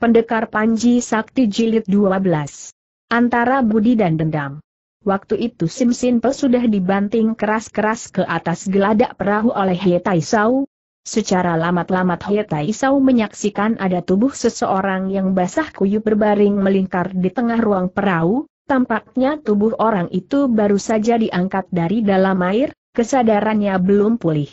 Pendekar Panji Sakti Jilid 12. Antara Budi dan Dendam. Waktu itu Sim Pe sudah dibanting keras-keras ke atas geladak perahu oleh He Taisau. Secara lamat-lamat He Taisau menyaksikan ada tubuh seseorang yang basah kuyup berbaring melingkar di tengah ruang perahu, tampaknya tubuh orang itu baru saja diangkat dari dalam air, kesadarannya belum pulih.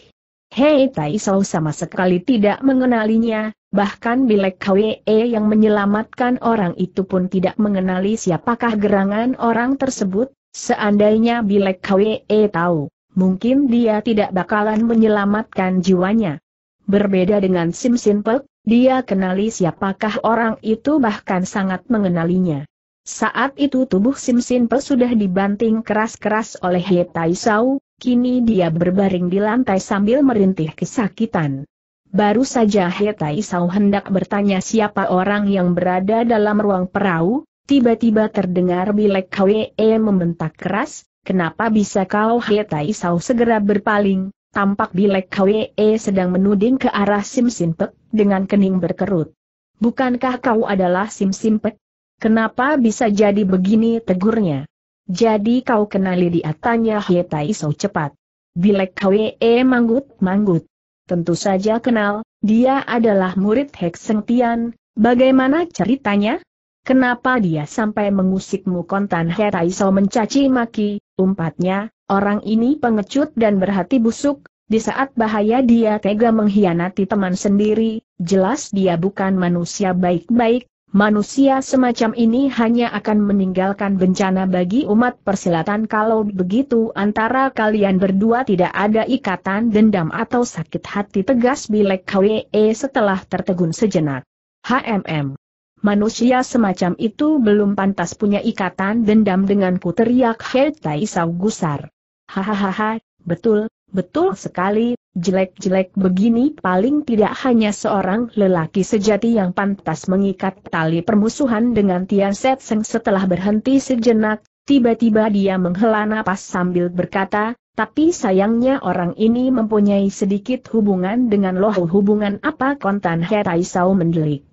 Hei Taisau sama sekali tidak mengenalinya, bahkan Bilek KWE yang menyelamatkan orang itu pun tidak mengenali siapakah gerangan orang tersebut, seandainya Bilek KWE tahu, mungkin dia tidak bakalan menyelamatkan jiwanya. Berbeda dengan Sim Simpek, dia kenali siapakah orang itu bahkan sangat mengenalinya. Saat itu tubuh Sim Simpek sudah dibanting keras-keras oleh He Tai Sau, kini dia berbaring di lantai sambil merintih kesakitan. Baru saja Hetai Sau hendak bertanya siapa orang yang berada dalam ruang perahu, tiba-tiba terdengar Bilek Kwe e membentak keras, kenapa bisa kau Hetai Sau segera berpaling, tampak Bilek Kwe e sedang menuding ke arah Sim Simpek, dengan kening berkerut. Bukankah kau adalah Sim Simpek? Kenapa bisa jadi begini tegurnya? Jadi kau kenali dia tanya Hetai Sau cepat. Bilek Kwe e manggut-manggut tentu saja kenal, dia adalah murid Hek Seng Tian, bagaimana ceritanya? Kenapa dia sampai mengusikmu kontan He So mencaci maki, umpatnya, orang ini pengecut dan berhati busuk, di saat bahaya dia tega mengkhianati teman sendiri, jelas dia bukan manusia baik-baik, Manusia semacam ini hanya akan meninggalkan bencana bagi umat persilatan kalau begitu antara kalian berdua tidak ada ikatan dendam atau sakit hati tegas Bilek KWE setelah tertegun sejenak. HMM. Manusia semacam itu belum pantas punya ikatan dendam dengan teriak Hei Taisau Gusar. Hahaha, betul, Betul sekali, jelek-jelek begini paling tidak hanya seorang lelaki sejati yang pantas mengikat tali permusuhan dengan Tian Set Seng setelah berhenti sejenak, tiba-tiba dia menghela napas sambil berkata, tapi sayangnya orang ini mempunyai sedikit hubungan dengan loh hubungan apa kontan Herai Sao mendelik.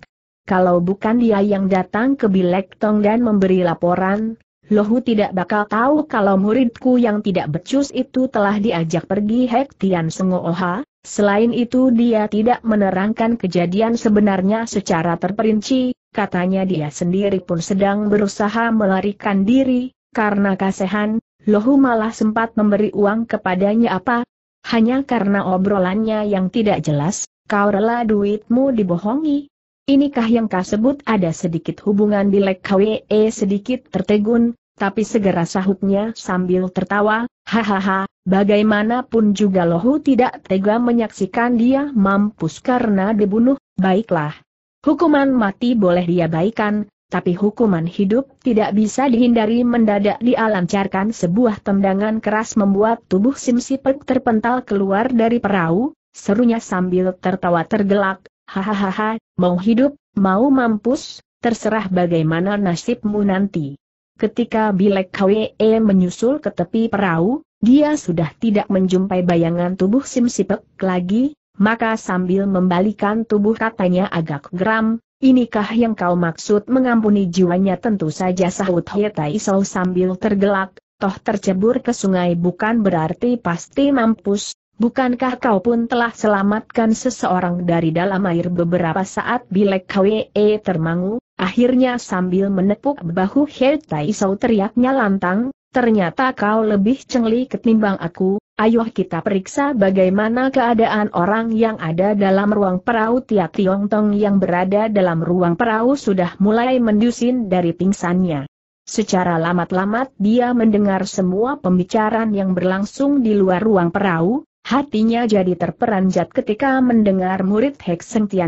Kalau bukan dia yang datang ke Bilek Tong dan memberi laporan, Lohu tidak bakal tahu kalau muridku yang tidak becus itu telah diajak pergi Hektian Sengooha, selain itu dia tidak menerangkan kejadian sebenarnya secara terperinci, katanya dia sendiri pun sedang berusaha melarikan diri, karena kasehan, Lohu malah sempat memberi uang kepadanya apa? Hanya karena obrolannya yang tidak jelas, kau rela duitmu dibohongi, Inikah yang kau sebut ada sedikit hubungan Bilek KWE e, sedikit tertegun, tapi segera sahutnya sambil tertawa, hahaha, bagaimanapun juga lohu tidak tega menyaksikan dia mampus karena dibunuh, baiklah. Hukuman mati boleh dia baikan, tapi hukuman hidup tidak bisa dihindari mendadak dialancarkan sebuah tendangan keras membuat tubuh Simsipek terpental keluar dari perahu, serunya sambil tertawa tergelak, Hahaha, mau hidup, mau mampus, terserah bagaimana nasibmu nanti. Ketika Bilek Kwe menyusul ke tepi perahu, dia sudah tidak menjumpai bayangan tubuh Sipek lagi, maka sambil membalikan tubuh katanya agak geram, inikah yang kau maksud mengampuni jiwanya tentu saja sahut Hietai Isau sambil tergelak, toh tercebur ke sungai bukan berarti pasti mampus, Bukankah kau pun telah selamatkan seseorang dari dalam air beberapa saat Bilek KWE e termangu, akhirnya sambil menepuk bahu He Tai Sau teriaknya lantang, ternyata kau lebih cengli ketimbang aku, ayo kita periksa bagaimana keadaan orang yang ada dalam ruang perahu tiap Tiong Tong yang berada dalam ruang perahu sudah mulai mendusin dari pingsannya. Secara lamat-lamat dia mendengar semua pembicaraan yang berlangsung di luar ruang perahu, Hatinya jadi terperanjat ketika mendengar murid Hek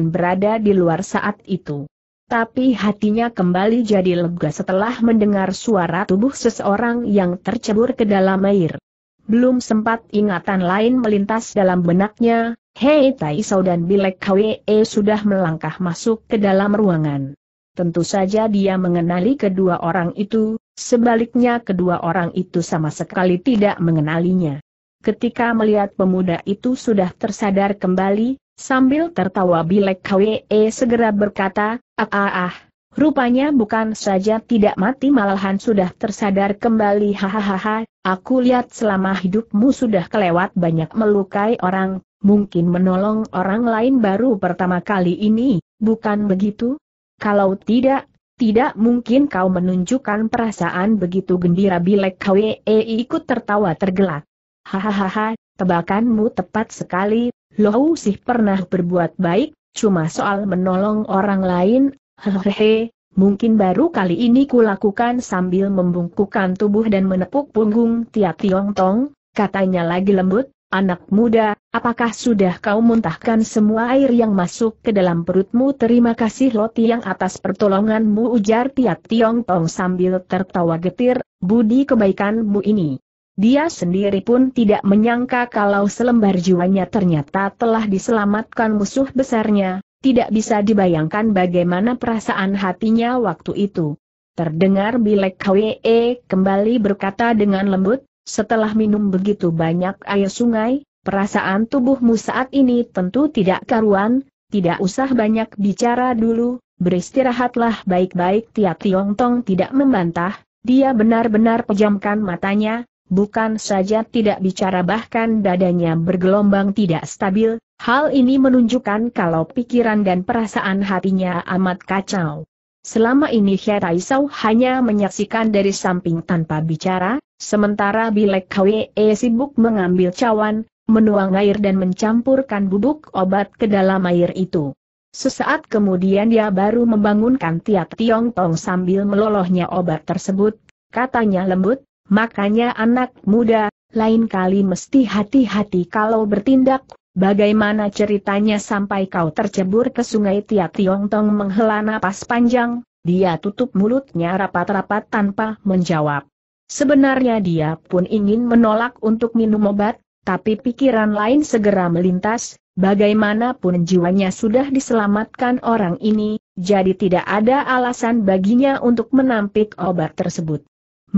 berada di luar saat itu. Tapi hatinya kembali jadi lega setelah mendengar suara tubuh seseorang yang tercebur ke dalam air. Belum sempat ingatan lain melintas dalam benaknya, Hei Tai Sao dan Bilek Kwe e sudah melangkah masuk ke dalam ruangan. Tentu saja dia mengenali kedua orang itu, sebaliknya kedua orang itu sama sekali tidak mengenalinya ketika melihat pemuda itu sudah tersadar kembali, sambil tertawa bilek Kwe segera berkata, ah ah ah, rupanya bukan saja tidak mati malahan sudah tersadar kembali hahaha, aku lihat selama hidupmu sudah kelewat banyak melukai orang, mungkin menolong orang lain baru pertama kali ini, bukan begitu? Kalau tidak, tidak mungkin kau menunjukkan perasaan begitu gembira Bilek Kwe ikut tertawa tergelak. Hahaha, tebakanmu tepat sekali, Lo sih pernah berbuat baik, cuma soal menolong orang lain, hehehe, mungkin baru kali ini kulakukan sambil membungkukan tubuh dan menepuk punggung Tia Tiong Tong, katanya lagi lembut, anak muda, apakah sudah kau muntahkan semua air yang masuk ke dalam perutmu? Terima kasih Lo Tiang atas pertolonganmu ujar Tia Tiong Tong sambil tertawa getir, budi kebaikanmu ini. Dia sendiri pun tidak menyangka kalau selembar jiwanya ternyata telah diselamatkan musuh besarnya, tidak bisa dibayangkan bagaimana perasaan hatinya waktu itu. Terdengar Bilek KWE kembali berkata dengan lembut, setelah minum begitu banyak air sungai, perasaan tubuhmu saat ini tentu tidak karuan, tidak usah banyak bicara dulu, beristirahatlah baik-baik tiap Tiong Tong tidak membantah, dia benar-benar pejamkan matanya, bukan saja tidak bicara bahkan dadanya bergelombang tidak stabil, hal ini menunjukkan kalau pikiran dan perasaan hatinya amat kacau. Selama ini Heraisau hanya menyaksikan dari samping tanpa bicara, sementara Bilek Kwe e sibuk mengambil cawan, menuang air dan mencampurkan bubuk obat ke dalam air itu. Sesaat kemudian dia baru membangunkan Tiat Tiong Tong sambil melolohnya obat tersebut, katanya lembut, Makanya anak muda, lain kali mesti hati-hati kalau bertindak, bagaimana ceritanya sampai kau tercebur ke sungai Tia Tong menghela napas panjang, dia tutup mulutnya rapat-rapat tanpa menjawab. Sebenarnya dia pun ingin menolak untuk minum obat, tapi pikiran lain segera melintas, bagaimanapun jiwanya sudah diselamatkan orang ini, jadi tidak ada alasan baginya untuk menampik obat tersebut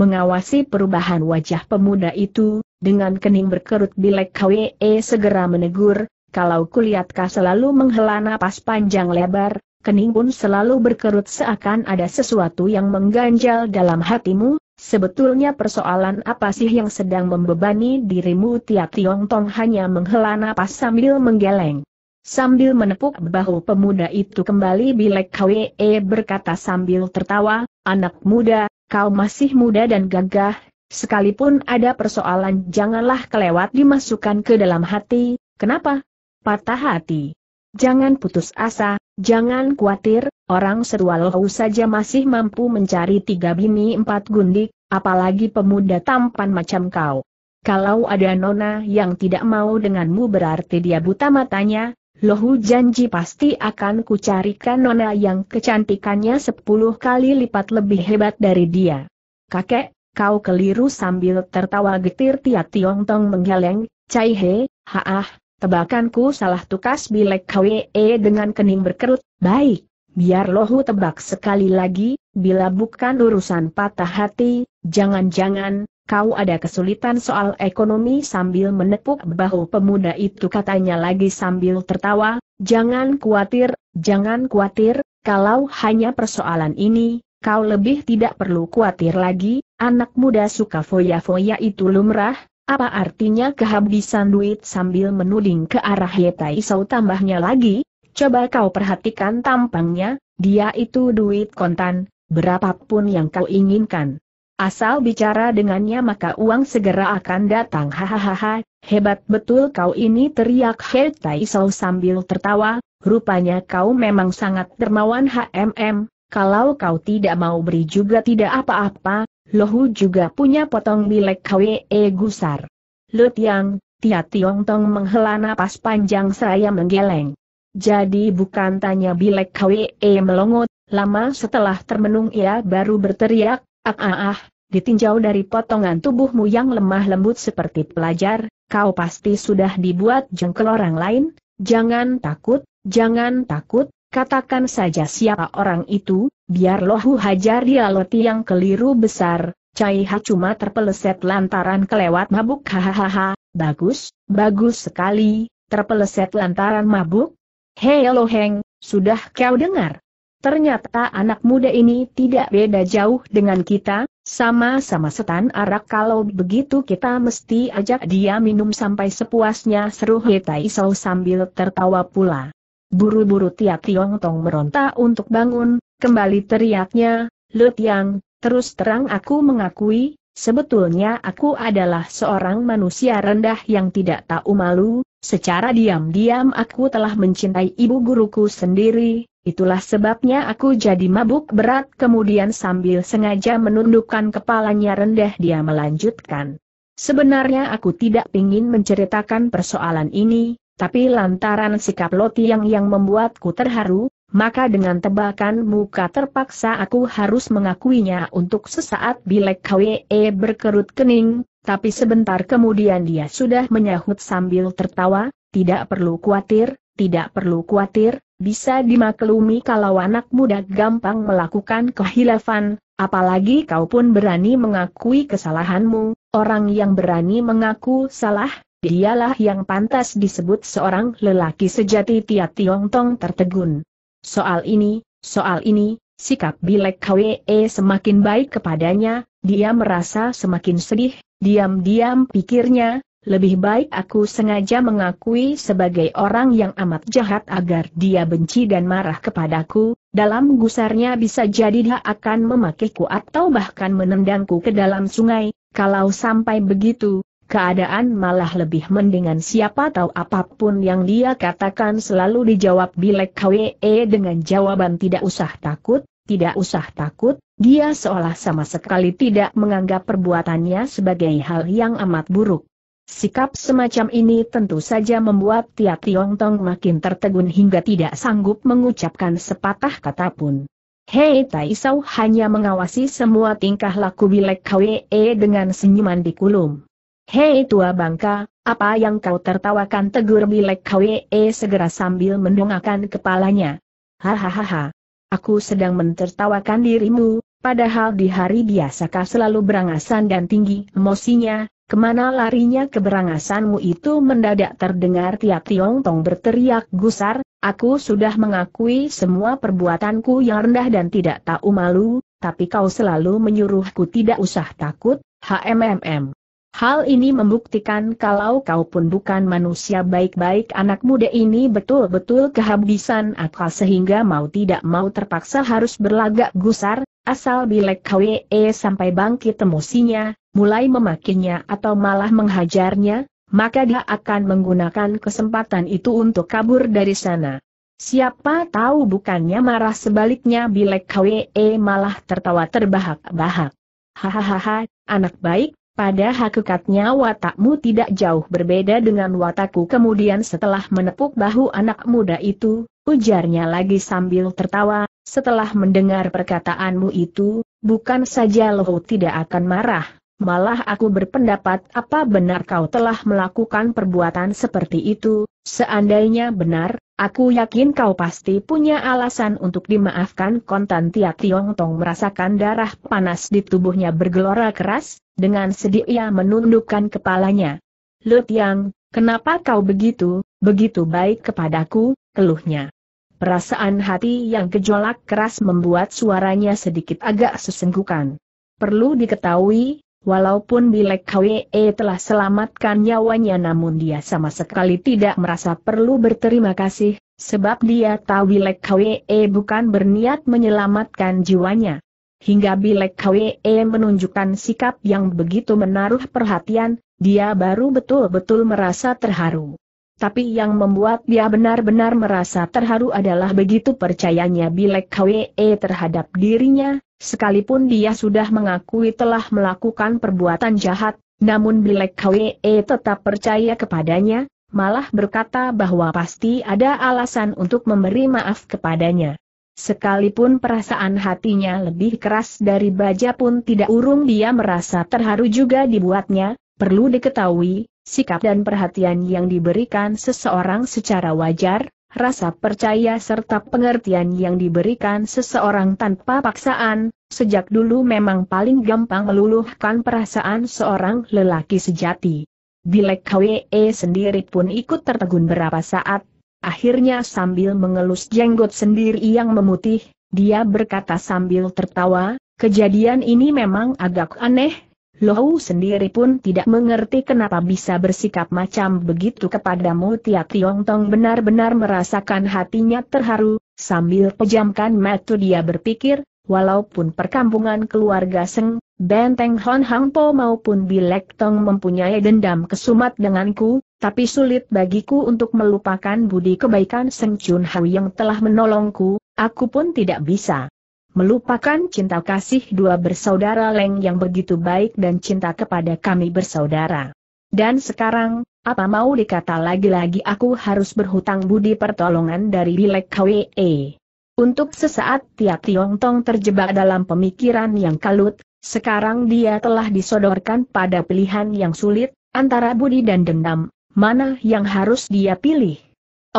mengawasi perubahan wajah pemuda itu, dengan kening berkerut bilek KWE segera menegur, kalau kulihat kau selalu menghela napas panjang lebar, kening pun selalu berkerut seakan ada sesuatu yang mengganjal dalam hatimu, sebetulnya persoalan apa sih yang sedang membebani dirimu tiap Tiong Tong hanya menghela napas sambil menggeleng. Sambil menepuk bahu pemuda itu kembali Bilek KWE berkata sambil tertawa, anak muda, Kau masih muda dan gagah, sekalipun ada persoalan janganlah kelewat dimasukkan ke dalam hati, kenapa? Patah hati. Jangan putus asa, jangan khawatir, orang serualohau saja masih mampu mencari tiga bini empat gundik, apalagi pemuda tampan macam kau. Kalau ada nona yang tidak mau denganmu berarti dia buta matanya, Lohu janji pasti akan kucarikan nona yang kecantikannya sepuluh kali lipat lebih hebat dari dia. Kakek, kau keliru sambil tertawa getir Tia Tiong Tong menggeleng, Cai He, haah, tebakanku salah tukas bilek kwe dengan kening berkerut, baik, biar lohu tebak sekali lagi, bila bukan urusan patah hati, jangan-jangan, kau ada kesulitan soal ekonomi sambil menepuk bahu pemuda itu katanya lagi sambil tertawa, jangan khawatir, jangan khawatir, kalau hanya persoalan ini, kau lebih tidak perlu khawatir lagi, anak muda suka foya-foya itu lumrah, apa artinya kehabisan duit sambil menuding ke arah Yetai Sau tambahnya lagi, coba kau perhatikan tampangnya, dia itu duit kontan, berapapun yang kau inginkan. Asal bicara dengannya maka uang segera akan datang hahaha, hebat betul kau ini teriak He Tai sau sambil tertawa, rupanya kau memang sangat dermawan HMM, kalau kau tidak mau beri juga tidak apa-apa, Lohu juga punya potong bilek KWE gusar. Lut Yang, Tia Tiong Tong menghela napas panjang seraya menggeleng. Jadi bukan tanya bilek KWE melongot, lama setelah termenung ia baru berteriak, Ah ah ah, ditinjau dari potongan tubuhmu yang lemah lembut seperti pelajar, kau pasti sudah dibuat jengkel orang lain, jangan takut, jangan takut, katakan saja siapa orang itu, biar lohu hajar dia loti yang keliru besar, Cai Ha cuma terpeleset lantaran kelewat mabuk hahaha, bagus, bagus sekali, terpeleset lantaran mabuk. Hei Loheng, sudah kau dengar? Ternyata anak muda ini tidak beda jauh dengan kita, sama-sama setan arak kalau begitu kita mesti ajak dia minum sampai sepuasnya seru Hetai Sau sambil tertawa pula. Buru-buru Tia Tiong Tong meronta untuk bangun, kembali teriaknya, Lut Yang, terus terang aku mengakui, sebetulnya aku adalah seorang manusia rendah yang tidak tahu malu, secara diam-diam aku telah mencintai ibu guruku sendiri, Itulah sebabnya aku jadi mabuk berat kemudian sambil sengaja menundukkan kepalanya rendah dia melanjutkan. Sebenarnya aku tidak ingin menceritakan persoalan ini, tapi lantaran sikap yang yang membuatku terharu, maka dengan tebakan muka terpaksa aku harus mengakuinya untuk sesaat Bilek KWE berkerut kening, tapi sebentar kemudian dia sudah menyahut sambil tertawa, tidak perlu khawatir, tidak perlu khawatir, bisa dimaklumi kalau anak muda gampang melakukan kehilafan, apalagi kau pun berani mengakui kesalahanmu, orang yang berani mengaku salah, dialah yang pantas disebut seorang lelaki sejati Tia Tong tertegun. Soal ini, soal ini, sikap Bilek KWE e semakin baik kepadanya, dia merasa semakin sedih, diam-diam pikirnya, lebih baik aku sengaja mengakui sebagai orang yang amat jahat agar dia benci dan marah kepadaku, dalam gusarnya bisa jadi dia akan memakiku atau bahkan menendangku ke dalam sungai, kalau sampai begitu, keadaan malah lebih mendingan siapa tahu apapun yang dia katakan selalu dijawab Bilek KWE dengan jawaban tidak usah takut, tidak usah takut, dia seolah sama sekali tidak menganggap perbuatannya sebagai hal yang amat buruk. Sikap semacam ini tentu saja membuat Tia Tiong Tong makin tertegun hingga tidak sanggup mengucapkan sepatah kata pun. Hei Tai Sau hanya mengawasi semua tingkah laku Bilek Kwe dengan senyuman di kulum. Hei tua bangka, apa yang kau tertawakan tegur Bilek Kwe segera sambil mendongakkan kepalanya. Hahaha. Aku sedang mentertawakan dirimu, padahal di hari biasa kau selalu berangasan dan tinggi emosinya, Kemana larinya keberangasanmu itu mendadak terdengar tiap Tiong Tong berteriak gusar, aku sudah mengakui semua perbuatanku yang rendah dan tidak tahu malu, tapi kau selalu menyuruhku tidak usah takut, HMMM. Hal ini membuktikan kalau kau pun bukan manusia baik-baik anak muda ini betul-betul kehabisan akal sehingga mau tidak mau terpaksa harus berlagak gusar, asal bilek KWE sampai bangkit emosinya, mulai memakinya atau malah menghajarnya, maka dia akan menggunakan kesempatan itu untuk kabur dari sana. Siapa tahu bukannya marah sebaliknya Bilek Kwe malah tertawa terbahak-bahak. Hahaha, anak baik, pada hakikatnya watakmu tidak jauh berbeda dengan watakku kemudian setelah menepuk bahu anak muda itu, ujarnya lagi sambil tertawa, setelah mendengar perkataanmu itu, bukan saja loh tidak akan marah, malah aku berpendapat apa benar kau telah melakukan perbuatan seperti itu, seandainya benar, aku yakin kau pasti punya alasan untuk dimaafkan kontan tiap Tiong Tong merasakan darah panas di tubuhnya bergelora keras, dengan sedih ia menundukkan kepalanya. Lut Yang, kenapa kau begitu, begitu baik kepadaku, keluhnya. Perasaan hati yang gejolak keras membuat suaranya sedikit agak sesenggukan. Perlu diketahui, Walaupun Bilek Kwe telah selamatkan nyawanya namun dia sama sekali tidak merasa perlu berterima kasih, sebab dia tahu Bilek Kwe bukan berniat menyelamatkan jiwanya. Hingga Bilek Kwe menunjukkan sikap yang begitu menaruh perhatian, dia baru betul-betul merasa terharu. Tapi yang membuat dia benar-benar merasa terharu adalah begitu percayanya Bilek Kwe e terhadap dirinya, sekalipun dia sudah mengakui telah melakukan perbuatan jahat, namun Bilek Kwe e tetap percaya kepadanya, malah berkata bahwa pasti ada alasan untuk memberi maaf kepadanya. Sekalipun perasaan hatinya lebih keras dari baja pun tidak urung dia merasa terharu juga dibuatnya, Perlu diketahui, sikap dan perhatian yang diberikan seseorang secara wajar, rasa percaya serta pengertian yang diberikan seseorang tanpa paksaan, sejak dulu memang paling gampang meluluhkan perasaan seorang lelaki sejati. Bilek KWE sendiri pun ikut tertegun berapa saat, akhirnya sambil mengelus jenggot sendiri yang memutih, dia berkata sambil tertawa, kejadian ini memang agak aneh, Lohu sendiri pun tidak mengerti kenapa bisa bersikap macam begitu kepadamu Tia Tong benar-benar merasakan hatinya terharu, sambil pejamkan mata dia berpikir, walaupun perkampungan keluarga Seng, Benteng Hon Hang Po maupun Bilek Tong mempunyai dendam kesumat denganku, tapi sulit bagiku untuk melupakan budi kebaikan Seng Chun Hau yang telah menolongku, aku pun tidak bisa melupakan cinta kasih dua bersaudara Leng yang begitu baik dan cinta kepada kami bersaudara. Dan sekarang, apa mau dikata lagi-lagi aku harus berhutang budi pertolongan dari Bilek KWE. Untuk sesaat Tia Tiong Tong terjebak dalam pemikiran yang kalut, sekarang dia telah disodorkan pada pilihan yang sulit, antara budi dan dendam, mana yang harus dia pilih?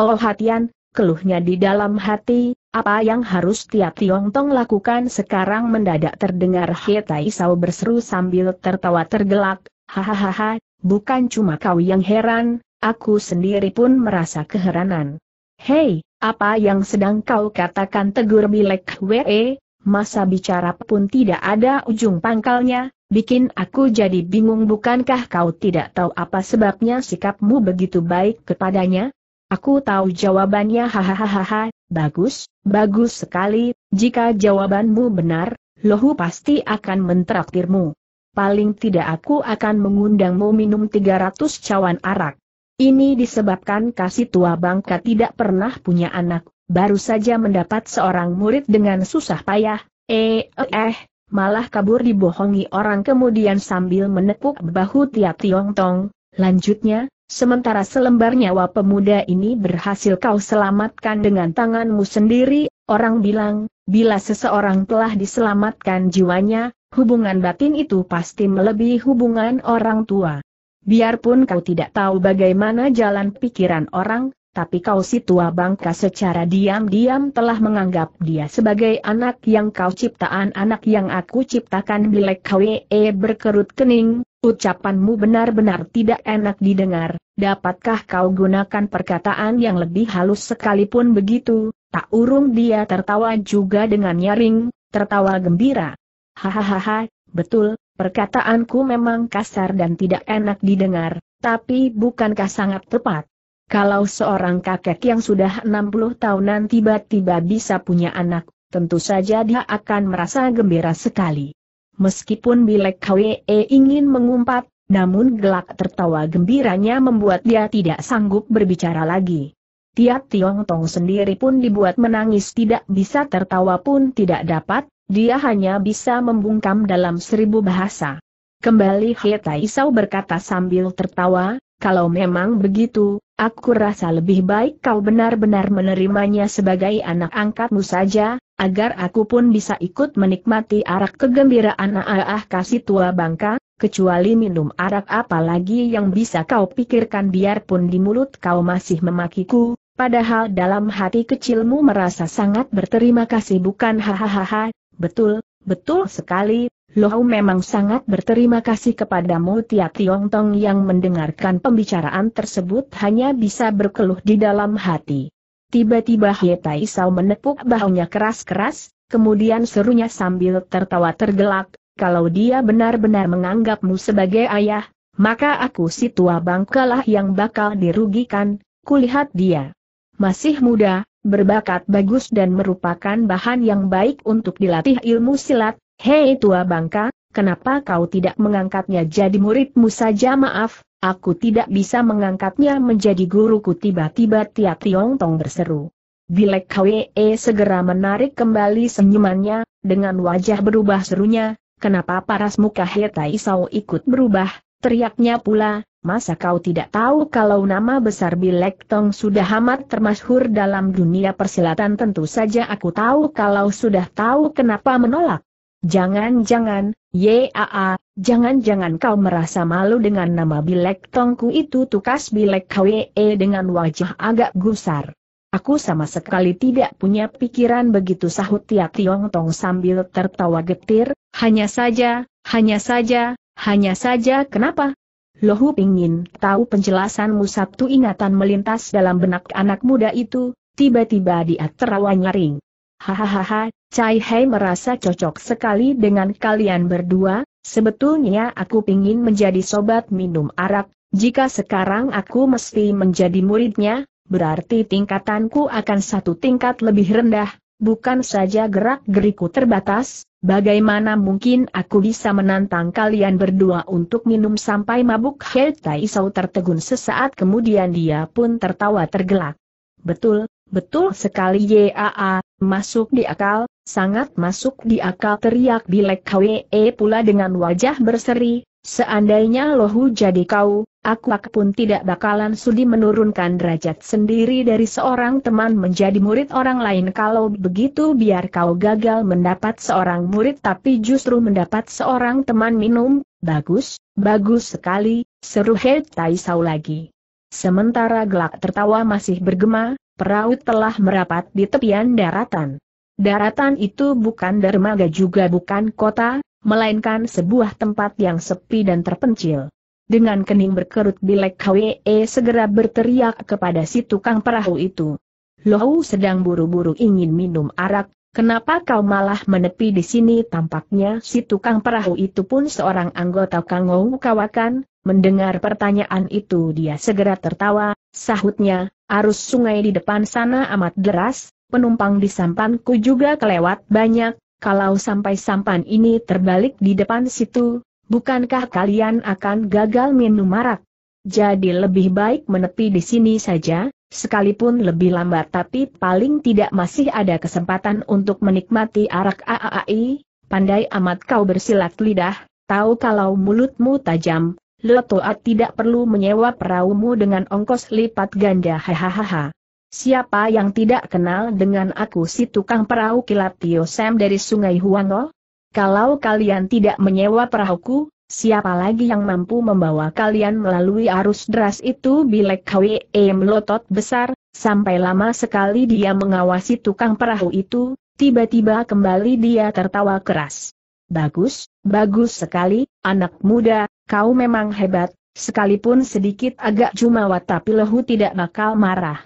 Oh Hatian, keluhnya di dalam hati, apa yang harus Tiap Tia Tong lakukan sekarang mendadak terdengar He Tai Sao berseru sambil tertawa tergelak, hahaha, bukan cuma kau yang heran, aku sendiri pun merasa keheranan. Hei, apa yang sedang kau katakan tegur Milik We, masa bicara pun tidak ada ujung pangkalnya, bikin aku jadi bingung bukankah kau tidak tahu apa sebabnya sikapmu begitu baik kepadanya? Aku tahu jawabannya hahaha, bagus, bagus sekali, jika jawabanmu benar, Lohu pasti akan mentraktirmu. Paling tidak aku akan mengundangmu minum 300 cawan arak. Ini disebabkan kasih tua bangka tidak pernah punya anak, baru saja mendapat seorang murid dengan susah payah, eh eh, malah kabur dibohongi orang kemudian sambil menepuk bahu Tia Tiong Tong, lanjutnya, Sementara selembar nyawa pemuda ini berhasil kau selamatkan dengan tanganmu sendiri, orang bilang, bila seseorang telah diselamatkan jiwanya, hubungan batin itu pasti melebihi hubungan orang tua. Biarpun kau tidak tahu bagaimana jalan pikiran orang, tapi kau si tua bangka secara diam-diam telah menganggap dia sebagai anak yang kau ciptaan anak yang aku ciptakan bilek kwe e, berkerut kening, ucapanmu benar-benar tidak enak didengar, dapatkah kau gunakan perkataan yang lebih halus sekalipun begitu, tak urung dia tertawa juga dengan nyaring, tertawa gembira. Hahaha, betul, perkataanku memang kasar dan tidak enak didengar, tapi bukankah sangat tepat? Kalau seorang kakek yang sudah 60 tahunan tiba-tiba bisa punya anak, tentu saja dia akan merasa gembira sekali. Meskipun Bilek Kwe ingin mengumpat, namun gelak tertawa gembiranya membuat dia tidak sanggup berbicara lagi. Tiap Tiong Tong sendiri pun dibuat menangis tidak bisa tertawa pun tidak dapat, dia hanya bisa membungkam dalam seribu bahasa. Kembali Tai Sao berkata sambil tertawa, kalau memang begitu, aku rasa lebih baik kau benar-benar menerimanya sebagai anak angkatmu saja, agar aku pun bisa ikut menikmati arak kegembiraan ah kasih tua bangka, kecuali minum arak apa lagi yang bisa kau pikirkan biarpun di mulut kau masih memakiku, padahal dalam hati kecilmu merasa sangat berterima kasih bukan hahaha, betul, betul sekali, Lohau memang sangat berterima kasih kepadamu Tia Tong yang mendengarkan pembicaraan tersebut hanya bisa berkeluh di dalam hati. Tiba-tiba Hye Tai Sao menepuk bahunya keras-keras, kemudian serunya sambil tertawa tergelak, kalau dia benar-benar menganggapmu sebagai ayah, maka aku si tua bangkalah yang bakal dirugikan, kulihat dia. Masih muda, berbakat bagus dan merupakan bahan yang baik untuk dilatih ilmu silat, Hei tua bangka, kenapa kau tidak mengangkatnya jadi muridmu saja maaf, aku tidak bisa mengangkatnya menjadi guruku tiba-tiba Tia Tiong Tong berseru. Bilek Kwee eh, segera menarik kembali senyumannya, dengan wajah berubah serunya, kenapa paras muka Hetai Sao ikut berubah, teriaknya pula, masa kau tidak tahu kalau nama besar Bilek Tong sudah amat termasyhur dalam dunia persilatan tentu saja aku tahu kalau sudah tahu kenapa menolak. Jangan-jangan, yaa, jangan-jangan kau merasa malu dengan nama Bilek Tongku itu tukas Bilek Kwee dengan wajah agak gusar. Aku sama sekali tidak punya pikiran begitu sahut Tiap Tiong Tong sambil tertawa getir, hanya saja, hanya saja, hanya saja kenapa? Lohu pingin tahu penjelasanmu Sabtu ingatan melintas dalam benak anak muda itu, tiba-tiba dia terawa nyaring. Hahaha, Cai Hei merasa cocok sekali dengan kalian berdua, sebetulnya aku ingin menjadi sobat minum arak, jika sekarang aku mesti menjadi muridnya, berarti tingkatanku akan satu tingkat lebih rendah, bukan saja gerak-geriku terbatas, bagaimana mungkin aku bisa menantang kalian berdua untuk minum sampai mabuk Hei Tai Sau tertegun sesaat kemudian dia pun tertawa tergelak. Betul, betul sekali Yaa, Masuk di akal, sangat masuk di akal teriak Bilek Kwe e pula dengan wajah berseri, seandainya lohu jadi kau, aku pun tidak bakalan sudi menurunkan derajat sendiri dari seorang teman menjadi murid orang lain kalau begitu biar kau gagal mendapat seorang murid tapi justru mendapat seorang teman minum, bagus, bagus sekali, seru He Tai Sau lagi. Sementara gelak tertawa masih bergema, perahu telah merapat di tepian daratan. Daratan itu bukan dermaga juga bukan kota, melainkan sebuah tempat yang sepi dan terpencil. Dengan kening berkerut bilek KWE segera berteriak kepada si tukang perahu itu. Lohu sedang buru-buru ingin minum arak, kenapa kau malah menepi di sini tampaknya si tukang perahu itu pun seorang anggota Kangou Kawakan, Mendengar pertanyaan itu dia segera tertawa, sahutnya, arus sungai di depan sana amat deras, penumpang di sampanku juga kelewat banyak, kalau sampai sampan ini terbalik di depan situ, bukankah kalian akan gagal minum marak? Jadi lebih baik menepi di sini saja, sekalipun lebih lambat tapi paling tidak masih ada kesempatan untuk menikmati arak AAI, pandai amat kau bersilat lidah, tahu kalau mulutmu tajam, Lotoat tidak perlu menyewa perahumu dengan ongkos lipat ganda hahaha. Siapa yang tidak kenal dengan aku si tukang perahu kilat Tio Sam dari sungai Huango? Kalau kalian tidak menyewa perahuku, siapa lagi yang mampu membawa kalian melalui arus deras itu bilek KWE lotot besar, sampai lama sekali dia mengawasi tukang perahu itu, tiba-tiba kembali dia tertawa keras. Bagus, bagus sekali, Anak muda, kau memang hebat, sekalipun sedikit agak jumawa tapi lehu tidak nakal marah.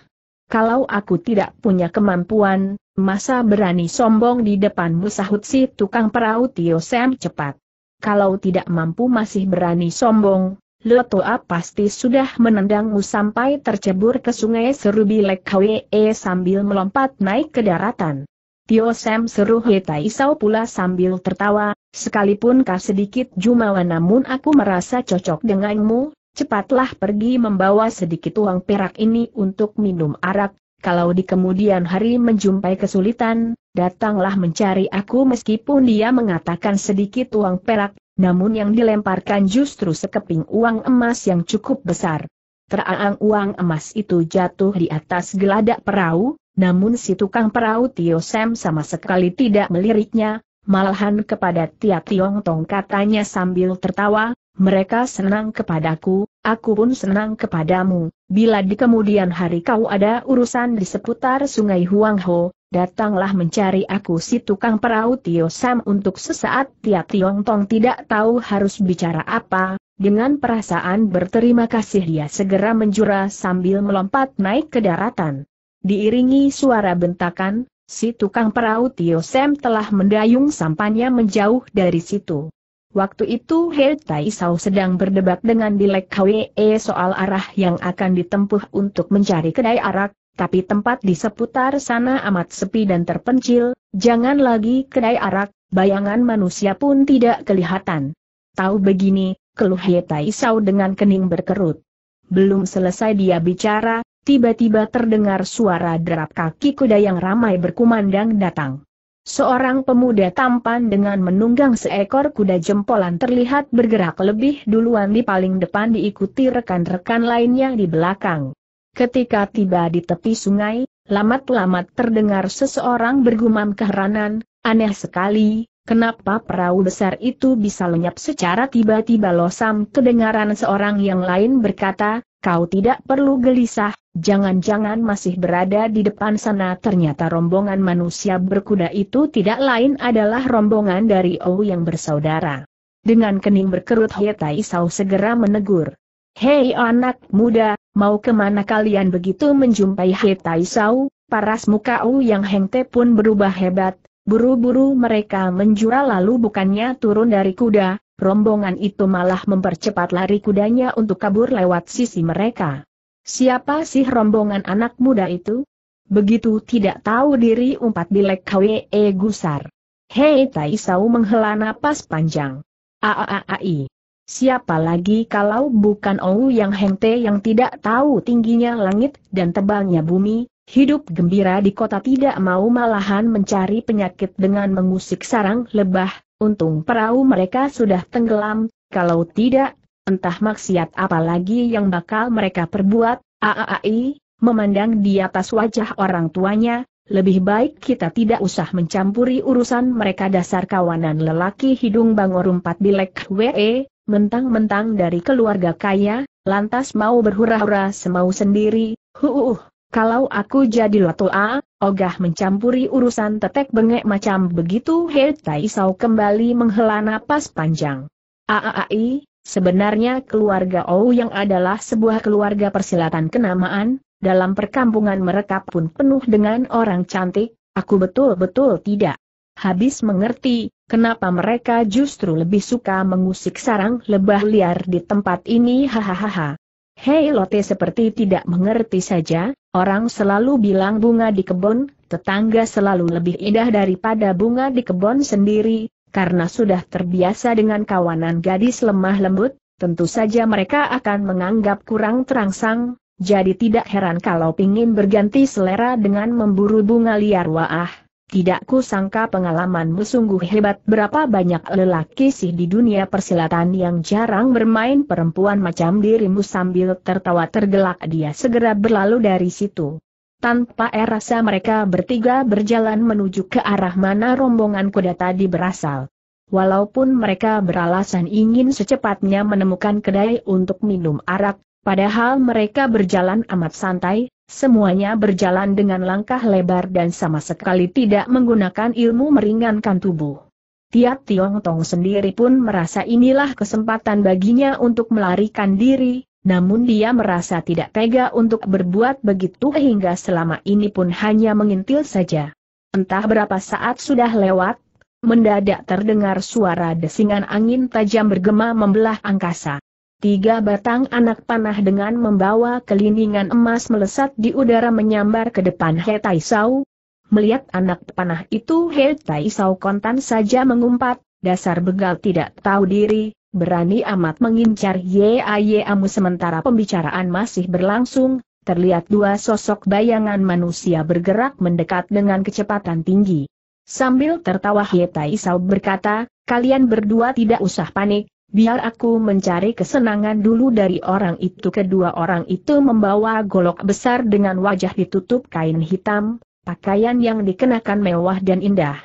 Kalau aku tidak punya kemampuan, masa berani sombong di depanmu sahut si tukang perahu Tio Sam cepat. Kalau tidak mampu masih berani sombong, Lotoa pasti sudah menendangmu sampai tercebur ke sungai Serubi Lek Hwe sambil melompat naik ke daratan. Tio Sam seru Heta Sao pula sambil tertawa, sekalipun kau sedikit jumawa namun aku merasa cocok denganmu, cepatlah pergi membawa sedikit uang perak ini untuk minum arak, kalau di kemudian hari menjumpai kesulitan, datanglah mencari aku meskipun dia mengatakan sedikit uang perak, namun yang dilemparkan justru sekeping uang emas yang cukup besar. Teraang uang emas itu jatuh di atas geladak perahu, namun si tukang perahu Tio Sam sama sekali tidak meliriknya, malahan kepada Tia Tiong Tong katanya sambil tertawa, mereka senang kepadaku, aku pun senang kepadamu, bila di kemudian hari kau ada urusan di seputar sungai Huang Ho, datanglah mencari aku si tukang perahu Tio Sam untuk sesaat Tia Tiong Tong tidak tahu harus bicara apa, dengan perasaan berterima kasih dia segera menjura sambil melompat naik ke daratan. Diiringi suara bentakan, si tukang perahu Tio Sam telah mendayung sampannya menjauh dari situ. Waktu itu He Tai Sao sedang berdebat dengan Dilek Hwe soal arah yang akan ditempuh untuk mencari kedai arak, tapi tempat di seputar sana amat sepi dan terpencil, jangan lagi kedai arak, bayangan manusia pun tidak kelihatan. Tahu begini, keluh He Tai Sao dengan kening berkerut. Belum selesai dia bicara, tiba-tiba terdengar suara derap kaki kuda yang ramai berkumandang datang. Seorang pemuda tampan dengan menunggang seekor kuda jempolan terlihat bergerak lebih duluan di paling depan diikuti rekan-rekan lainnya di belakang. Ketika tiba di tepi sungai, lamat-lamat terdengar seseorang bergumam keheranan, aneh sekali, Kenapa perahu besar itu bisa lenyap secara tiba-tiba losam kedengaran seorang yang lain berkata, kau tidak perlu gelisah, jangan-jangan masih berada di depan sana ternyata rombongan manusia berkuda itu tidak lain adalah rombongan dari Ou yang bersaudara. Dengan kening berkerut Hetai Sau segera menegur. Hei anak muda, mau kemana kalian begitu menjumpai Hetai Sau, paras muka Ou yang hengte pun berubah hebat, Buru-buru mereka menjura lalu bukannya turun dari kuda, rombongan itu malah mempercepat lari kudanya untuk kabur lewat sisi mereka. Siapa sih rombongan anak muda itu? Begitu tidak tahu diri umpat bilek KWE e gusar. Hei Taisau menghela napas panjang. Aaai. Siapa lagi kalau bukan Ou yang hengte yang tidak tahu tingginya langit dan tebalnya bumi, Hidup gembira di kota tidak mau malahan mencari penyakit dengan mengusik sarang lebah, untung perahu mereka sudah tenggelam, kalau tidak, entah maksiat apa lagi yang bakal mereka perbuat, aaai, memandang di atas wajah orang tuanya, lebih baik kita tidak usah mencampuri urusan mereka dasar kawanan lelaki hidung bangor empat bilek we, mentang-mentang dari keluarga kaya, lantas mau berhura-hura semau sendiri, huuh. Kalau aku jadi lotoa, ogah mencampuri urusan tetek bengek macam begitu He Tai Sao kembali menghela napas panjang. Aai, sebenarnya keluarga Ou yang adalah sebuah keluarga persilatan kenamaan, dalam perkampungan mereka pun penuh dengan orang cantik, aku betul-betul tidak. Habis mengerti, kenapa mereka justru lebih suka mengusik sarang lebah liar di tempat ini hahaha. Hei Lote seperti tidak mengerti saja, orang selalu bilang bunga di kebun, tetangga selalu lebih indah daripada bunga di kebun sendiri, karena sudah terbiasa dengan kawanan gadis lemah lembut, tentu saja mereka akan menganggap kurang terangsang, jadi tidak heran kalau pingin berganti selera dengan memburu bunga liar wah. Tidak kusangka pengalamanmu sungguh hebat berapa banyak lelaki sih di dunia persilatan yang jarang bermain perempuan macam dirimu sambil tertawa tergelak dia segera berlalu dari situ. Tanpa erasa mereka bertiga berjalan menuju ke arah mana rombongan kuda tadi berasal. Walaupun mereka beralasan ingin secepatnya menemukan kedai untuk minum arak, Padahal mereka berjalan amat santai, semuanya berjalan dengan langkah lebar dan sama sekali tidak menggunakan ilmu meringankan tubuh. Tiap Tiong Tong sendiri pun merasa inilah kesempatan baginya untuk melarikan diri, namun dia merasa tidak tega untuk berbuat begitu hingga selama ini pun hanya mengintil saja. Entah berapa saat sudah lewat, mendadak terdengar suara desingan angin tajam bergema membelah angkasa. Tiga batang anak panah dengan membawa keliningan emas melesat di udara menyambar ke depan He Tai Sau. Melihat anak panah itu He Tai Sau kontan saja mengumpat, dasar begal tidak tahu diri, berani amat mengincar Ye Amu sementara pembicaraan masih berlangsung, terlihat dua sosok bayangan manusia bergerak mendekat dengan kecepatan tinggi. Sambil tertawa He Sau berkata, kalian berdua tidak usah panik, Biar aku mencari kesenangan dulu dari orang itu. Kedua orang itu membawa golok besar dengan wajah ditutup kain hitam, pakaian yang dikenakan mewah dan indah.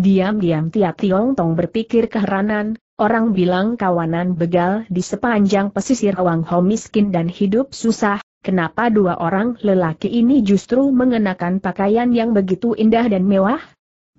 Diam-diam Tia Tiong Tong berpikir keheranan, orang bilang kawanan begal di sepanjang pesisir Wang Ho miskin dan hidup susah, kenapa dua orang lelaki ini justru mengenakan pakaian yang begitu indah dan mewah?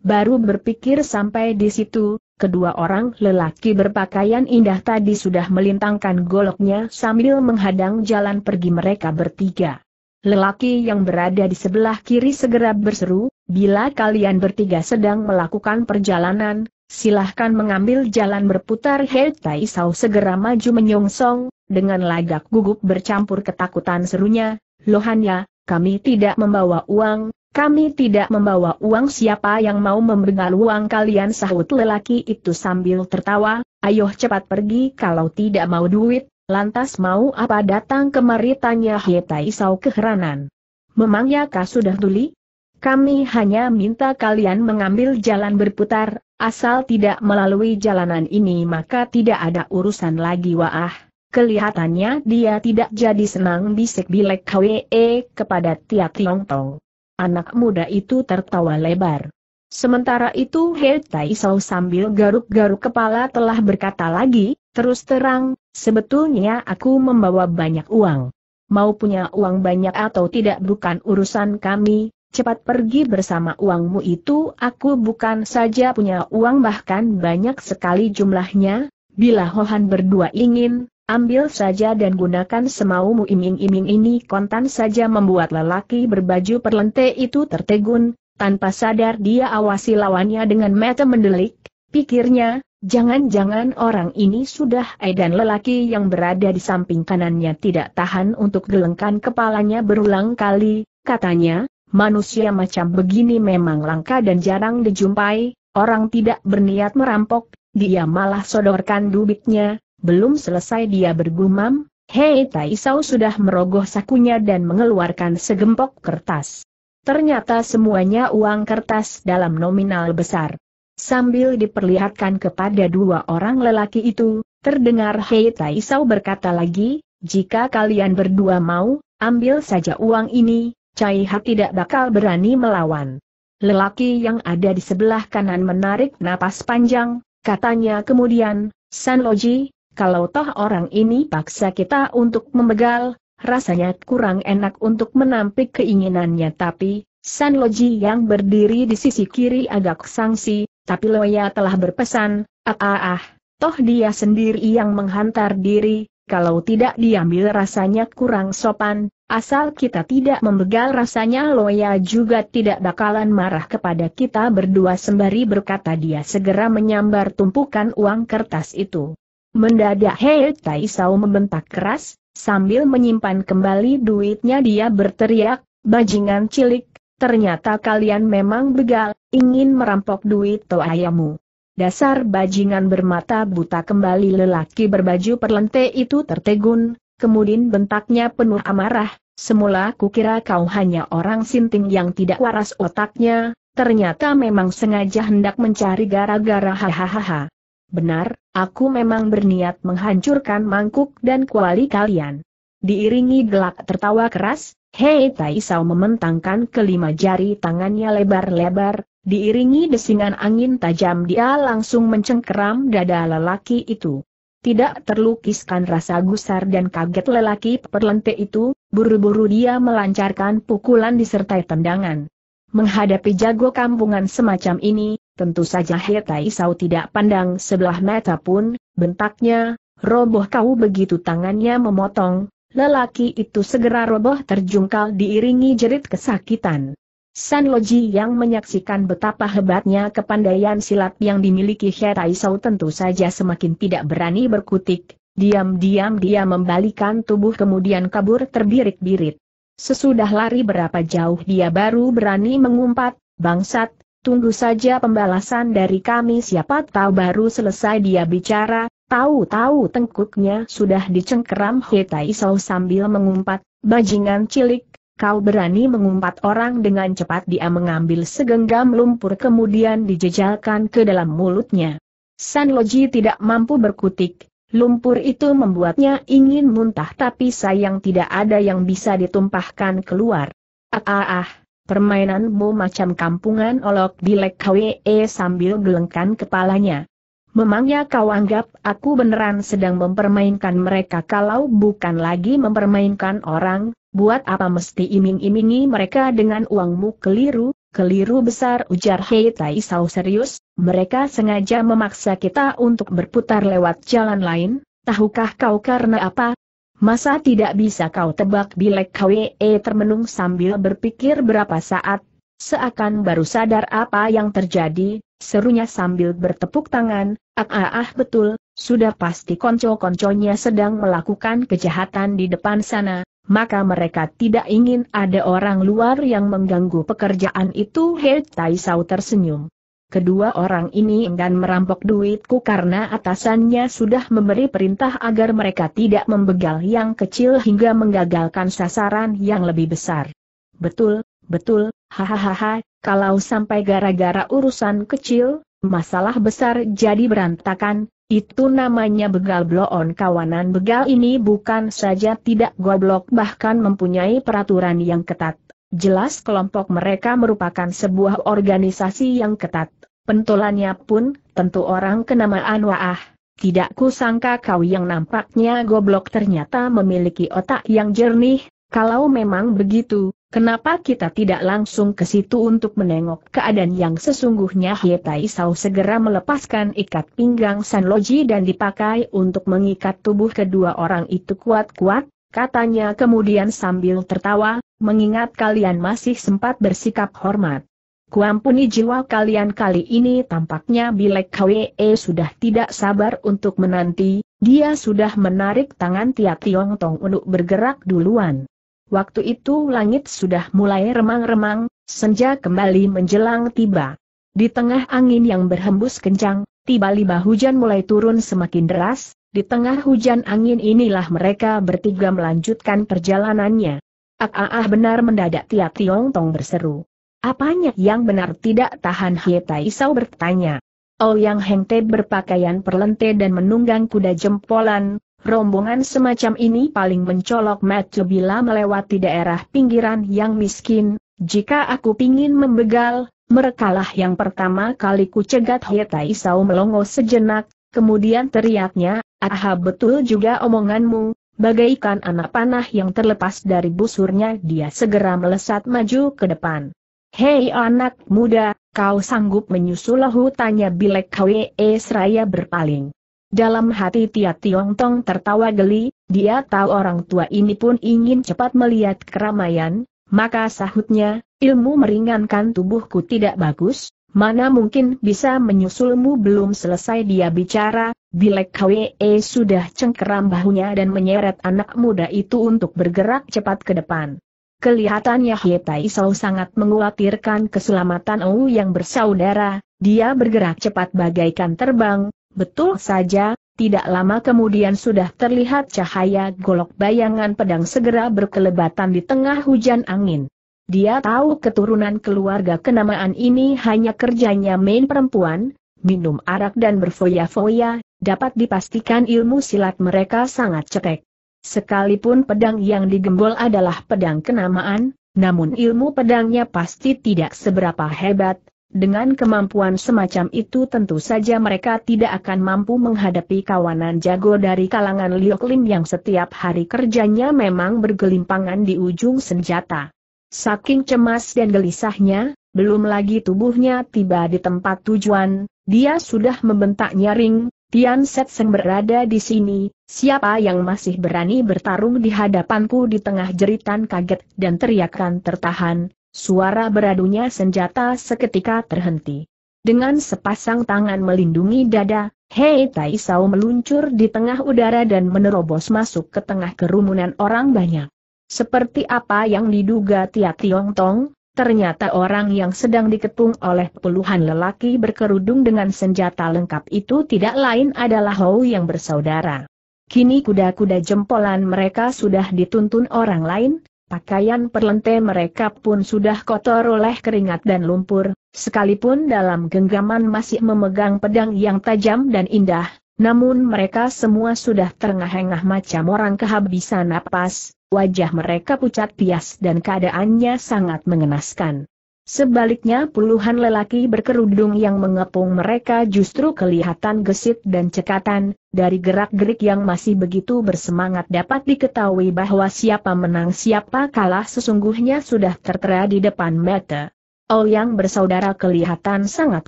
Baru berpikir sampai di situ, Kedua orang lelaki berpakaian indah tadi sudah melintangkan goloknya sambil menghadang jalan pergi mereka bertiga. Lelaki yang berada di sebelah kiri segera berseru, bila kalian bertiga sedang melakukan perjalanan, silahkan mengambil jalan berputar Hei Tai Sau segera maju menyongsong, dengan lagak gugup bercampur ketakutan serunya, Lohanya, kami tidak membawa uang, kami tidak membawa uang siapa yang mau membengal uang kalian sahut lelaki itu sambil tertawa, ayo cepat pergi kalau tidak mau duit, lantas mau apa datang kemari tanya Hetai Sau keheranan. Memangnya kah sudah tuli? Kami hanya minta kalian mengambil jalan berputar, asal tidak melalui jalanan ini maka tidak ada urusan lagi wah. Kelihatannya dia tidak jadi senang bisik bilek KWE kepada Tia Tiong Tong. Anak muda itu tertawa lebar. Sementara itu He Taisau sambil garuk-garuk kepala telah berkata lagi, terus terang, sebetulnya aku membawa banyak uang. Mau punya uang banyak atau tidak bukan urusan kami, cepat pergi bersama uangmu itu aku bukan saja punya uang bahkan banyak sekali jumlahnya, bila Hohan berdua ingin, Ambil saja dan gunakan semaumu iming-iming ini kontan saja membuat lelaki berbaju perlente itu tertegun, tanpa sadar dia awasi lawannya dengan mata mendelik, pikirnya, jangan-jangan orang ini sudah edan lelaki yang berada di samping kanannya tidak tahan untuk gelengkan kepalanya berulang kali, katanya, manusia macam begini memang langka dan jarang dijumpai, orang tidak berniat merampok, dia malah sodorkan dubitnya, belum selesai dia bergumam, Hei Tai Sau sudah merogoh sakunya dan mengeluarkan segempok kertas. Ternyata semuanya uang kertas dalam nominal besar. Sambil diperlihatkan kepada dua orang lelaki itu, terdengar Hei Tai Sau berkata lagi, jika kalian berdua mau, ambil saja uang ini, Cai Ha tidak bakal berani melawan. Lelaki yang ada di sebelah kanan menarik napas panjang, katanya kemudian, San Loji, kalau toh orang ini paksa kita untuk membegal, rasanya kurang enak untuk menampik keinginannya tapi, San Loji yang berdiri di sisi kiri agak sangsi, tapi Loya telah berpesan, ah ah ah, toh dia sendiri yang menghantar diri, kalau tidak diambil rasanya kurang sopan, asal kita tidak membegal rasanya Loya juga tidak bakalan marah kepada kita berdua sembari berkata dia segera menyambar tumpukan uang kertas itu. Mendadak Hei Tai Sao membentak keras, sambil menyimpan kembali duitnya dia berteriak, bajingan cilik, ternyata kalian memang begal, ingin merampok duit to ayamu. Dasar bajingan bermata buta kembali lelaki berbaju perlente itu tertegun, kemudian bentaknya penuh amarah, semula kukira kau hanya orang sinting yang tidak waras otaknya, ternyata memang sengaja hendak mencari gara-gara hahaha. Benar, aku memang berniat menghancurkan mangkuk dan kuali kalian. Diiringi gelak tertawa keras, Hei Taisau mementangkan kelima jari tangannya lebar-lebar, diiringi desingan angin tajam dia langsung mencengkeram dada lelaki itu. Tidak terlukiskan rasa gusar dan kaget lelaki perlente itu, buru-buru dia melancarkan pukulan disertai tendangan. Menghadapi jago kampungan semacam ini, Tentu saja Hetai Sau tidak pandang sebelah mata pun, bentaknya, roboh kau begitu tangannya memotong, lelaki itu segera roboh terjungkal diiringi jerit kesakitan. San Loji yang menyaksikan betapa hebatnya kepandaian silat yang dimiliki Hetai Sau tentu saja semakin tidak berani berkutik, diam-diam dia membalikan tubuh kemudian kabur terbirit-birit. Sesudah lari berapa jauh dia baru berani mengumpat, bangsat, tunggu saja pembalasan dari kami siapa tahu baru selesai dia bicara, tahu-tahu tengkuknya sudah dicengkeram Hetai Sau sambil mengumpat, bajingan cilik, kau berani mengumpat orang dengan cepat dia mengambil segenggam lumpur kemudian dijejalkan ke dalam mulutnya. San Loji tidak mampu berkutik, lumpur itu membuatnya ingin muntah tapi sayang tidak ada yang bisa ditumpahkan keluar. Ah ah ah. Permainanmu macam kampungan olok dilek KWE sambil gelengkan kepalanya. Memangnya kau anggap aku beneran sedang mempermainkan mereka kalau bukan lagi mempermainkan orang, buat apa mesti iming-imingi mereka dengan uangmu keliru, keliru besar ujar Hei Tai Sao serius, mereka sengaja memaksa kita untuk berputar lewat jalan lain, tahukah kau karena apa, Masa tidak bisa kau tebak Bilek KWE e termenung sambil berpikir berapa saat, seakan baru sadar apa yang terjadi, serunya sambil bertepuk tangan, ah ah, ah betul, sudah pasti konco-konconya sedang melakukan kejahatan di depan sana, maka mereka tidak ingin ada orang luar yang mengganggu pekerjaan itu Hei Tai Sau tersenyum kedua orang ini enggan merampok duitku karena atasannya sudah memberi perintah agar mereka tidak membegal yang kecil hingga menggagalkan sasaran yang lebih besar. Betul, betul, hahaha, kalau sampai gara-gara urusan kecil, masalah besar jadi berantakan, itu namanya begal bloon kawanan begal ini bukan saja tidak goblok bahkan mempunyai peraturan yang ketat. Jelas kelompok mereka merupakan sebuah organisasi yang ketat. Pentolannya pun, tentu orang kenamaan Waah. Tidak kusangka kau yang nampaknya goblok ternyata memiliki otak yang jernih, kalau memang begitu, kenapa kita tidak langsung ke situ untuk menengok keadaan yang sesungguhnya Hietai Sau segera melepaskan ikat pinggang San Loji dan dipakai untuk mengikat tubuh kedua orang itu kuat-kuat, katanya kemudian sambil tertawa, mengingat kalian masih sempat bersikap hormat. Kuampuni jiwa kalian kali ini tampaknya Bilek Kwe sudah tidak sabar untuk menanti, dia sudah menarik tangan Tia Tiong Tong untuk bergerak duluan. Waktu itu langit sudah mulai remang-remang, senja kembali menjelang tiba. Di tengah angin yang berhembus kencang, tiba-tiba hujan mulai turun semakin deras, di tengah hujan angin inilah mereka bertiga melanjutkan perjalanannya. Ah, ah, ah benar mendadak Tia Tiong Tong berseru. Apanya yang benar tidak tahan Hie Tai Sao bertanya. Oh Yang Heng Te berpakaian perlente dan menunggang kuda jempolan, rombongan semacam ini paling mencolok mata bila melewati daerah pinggiran yang miskin, jika aku pingin membegal, merekalah yang pertama kali cegat Hie Tai Sao melongo sejenak, kemudian teriaknya, aha betul juga omonganmu, bagaikan anak panah yang terlepas dari busurnya dia segera melesat maju ke depan. Hei anak muda, kau sanggup menyusul lahu tanya Bilek es seraya berpaling. Dalam hati Tia Tiong Tong tertawa geli, dia tahu orang tua ini pun ingin cepat melihat keramaian, maka sahutnya, ilmu meringankan tubuhku tidak bagus, mana mungkin bisa menyusulmu belum selesai dia bicara, Bilek Kwe eh, sudah cengkeram bahunya dan menyeret anak muda itu untuk bergerak cepat ke depan. Kelihatannya Yetai Sau sangat mengkhawatirkan keselamatan Ou yang bersaudara, dia bergerak cepat bagaikan terbang, betul saja, tidak lama kemudian sudah terlihat cahaya golok bayangan pedang segera berkelebatan di tengah hujan angin. Dia tahu keturunan keluarga kenamaan ini hanya kerjanya main perempuan, minum arak dan berfoya-foya, dapat dipastikan ilmu silat mereka sangat cetek. Sekalipun pedang yang digembol adalah pedang kenamaan, namun ilmu pedangnya pasti tidak seberapa hebat, dengan kemampuan semacam itu tentu saja mereka tidak akan mampu menghadapi kawanan jago dari kalangan Lioklim yang setiap hari kerjanya memang bergelimpangan di ujung senjata. Saking cemas dan gelisahnya, belum lagi tubuhnya tiba di tempat tujuan, dia sudah membentak nyaring, Tian Setseng berada di sini, siapa yang masih berani bertarung di hadapanku di tengah jeritan kaget dan teriakan tertahan, suara beradunya senjata seketika terhenti. Dengan sepasang tangan melindungi dada, Hei Tai Sao meluncur di tengah udara dan menerobos masuk ke tengah kerumunan orang banyak. Seperti apa yang diduga Tia Tiong Tong, Ternyata orang yang sedang diketung oleh puluhan lelaki berkerudung dengan senjata lengkap itu tidak lain adalah Hou yang bersaudara. Kini kuda-kuda jempolan mereka sudah dituntun orang lain, pakaian perlente mereka pun sudah kotor oleh keringat dan lumpur, sekalipun dalam genggaman masih memegang pedang yang tajam dan indah, namun mereka semua sudah terengah-engah macam orang kehabisan napas, Wajah mereka pucat pias dan keadaannya sangat mengenaskan. Sebaliknya puluhan lelaki berkerudung yang mengepung mereka justru kelihatan gesit dan cekatan, dari gerak-gerik yang masih begitu bersemangat dapat diketahui bahwa siapa menang siapa kalah sesungguhnya sudah tertera di depan mata. yang bersaudara kelihatan sangat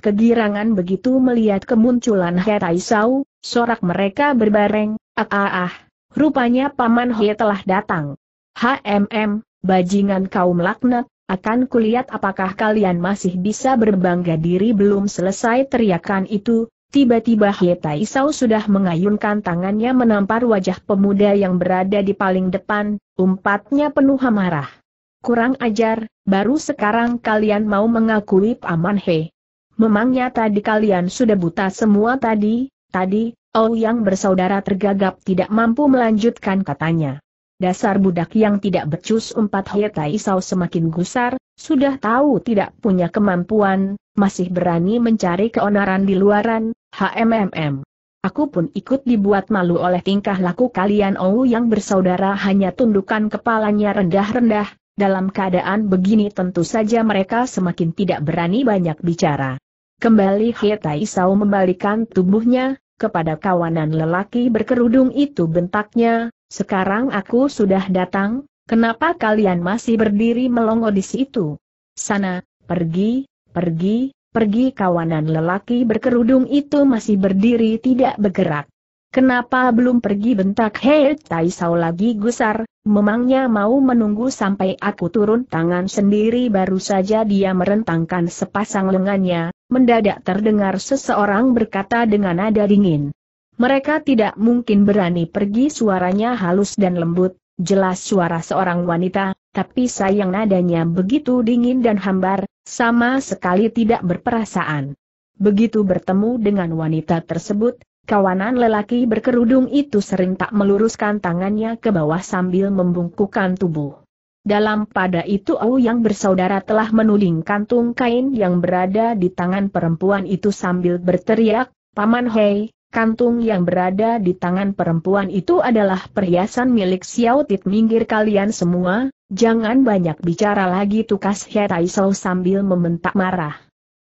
kegirangan begitu melihat kemunculan Hetai Sau, sorak mereka berbareng, ah ah ah, Rupanya Paman He telah datang. HMM, bajingan kau melaknat, akan kulihat apakah kalian masih bisa berbangga diri belum selesai teriakan itu, tiba-tiba He Taisau sudah mengayunkan tangannya menampar wajah pemuda yang berada di paling depan, umpatnya penuh amarah. Kurang ajar, baru sekarang kalian mau mengakui Paman He. Memangnya tadi kalian sudah buta semua tadi, tadi, Oh yang bersaudara tergagap tidak mampu melanjutkan katanya. Dasar budak yang tidak becus Empat hetai Isau semakin gusar, sudah tahu tidak punya kemampuan, masih berani mencari keonaran di luaran, HMMM. Aku pun ikut dibuat malu oleh tingkah laku kalian Oh yang bersaudara hanya tundukkan kepalanya rendah-rendah, dalam keadaan begini tentu saja mereka semakin tidak berani banyak bicara. Kembali Hietai sau membalikan tubuhnya, kepada kawanan lelaki berkerudung itu bentaknya, sekarang aku sudah datang, kenapa kalian masih berdiri melongo di situ? Sana, pergi, pergi, pergi kawanan lelaki berkerudung itu masih berdiri tidak bergerak. Kenapa belum pergi bentak Hei Taisau lagi gusar, memangnya mau menunggu sampai aku turun tangan sendiri baru saja dia merentangkan sepasang lengannya, mendadak terdengar seseorang berkata dengan nada dingin. Mereka tidak mungkin berani pergi suaranya halus dan lembut, jelas suara seorang wanita, tapi sayang nadanya begitu dingin dan hambar, sama sekali tidak berperasaan. Begitu bertemu dengan wanita tersebut, kawanan lelaki berkerudung itu sering tak meluruskan tangannya ke bawah sambil membungkukkan tubuh. Dalam pada itu Au yang bersaudara telah menuling kantung kain yang berada di tangan perempuan itu sambil berteriak, Paman Hei, kantung yang berada di tangan perempuan itu adalah perhiasan milik Xiao Tit minggir kalian semua, jangan banyak bicara lagi tukas He sambil membentak marah.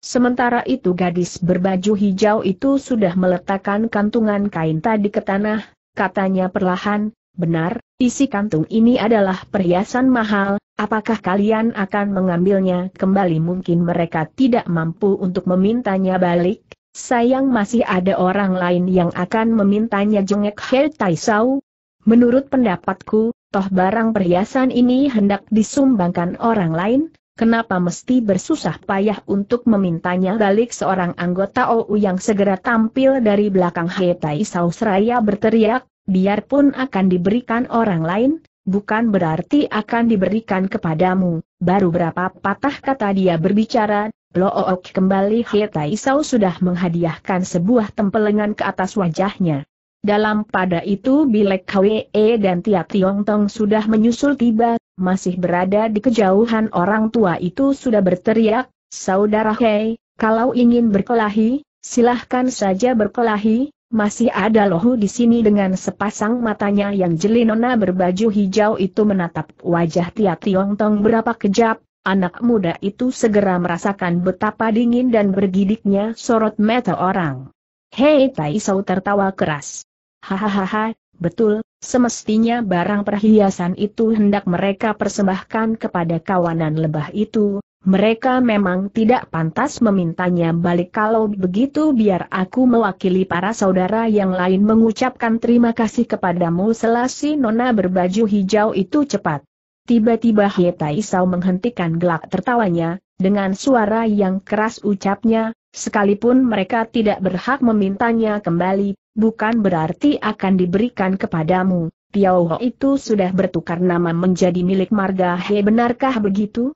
Sementara itu gadis berbaju hijau itu sudah meletakkan kantungan kain tadi ke tanah, katanya perlahan, Benar, isi kantung ini adalah perhiasan mahal, apakah kalian akan mengambilnya kembali mungkin mereka tidak mampu untuk memintanya balik? Sayang masih ada orang lain yang akan memintanya jengek He Taisau. Menurut pendapatku, toh barang perhiasan ini hendak disumbangkan orang lain, Kenapa mesti bersusah payah untuk memintanya balik seorang anggota OU yang segera tampil dari belakang He Tai seraya berteriak, biarpun akan diberikan orang lain, bukan berarti akan diberikan kepadamu. Baru berapa patah kata dia berbicara, Look kembali Hetaisau sudah menghadiahkan sebuah tempelengan ke atas wajahnya. Dalam pada itu Bilek KWE e dan Tia Tiong Tong sudah menyusul tiba, masih berada di kejauhan orang tua itu sudah berteriak, Saudara Hei, kalau ingin berkelahi, silahkan saja berkelahi, masih ada lohu di sini dengan sepasang matanya yang jeli nona berbaju hijau itu menatap wajah Tia Tiong Tong berapa kejap, anak muda itu segera merasakan betapa dingin dan bergidiknya sorot mata orang. Hei Tai Sau tertawa keras. Hahaha, betul, semestinya barang perhiasan itu hendak mereka persembahkan kepada kawanan lebah itu, mereka memang tidak pantas memintanya balik kalau begitu biar aku mewakili para saudara yang lain mengucapkan terima kasih kepadamu selasi nona berbaju hijau itu cepat. Tiba-tiba Heta Isau menghentikan gelak tertawanya, dengan suara yang keras ucapnya, sekalipun mereka tidak berhak memintanya kembali, bukan berarti akan diberikan kepadamu. Tiauho itu sudah bertukar nama menjadi milik marga He benarkah begitu?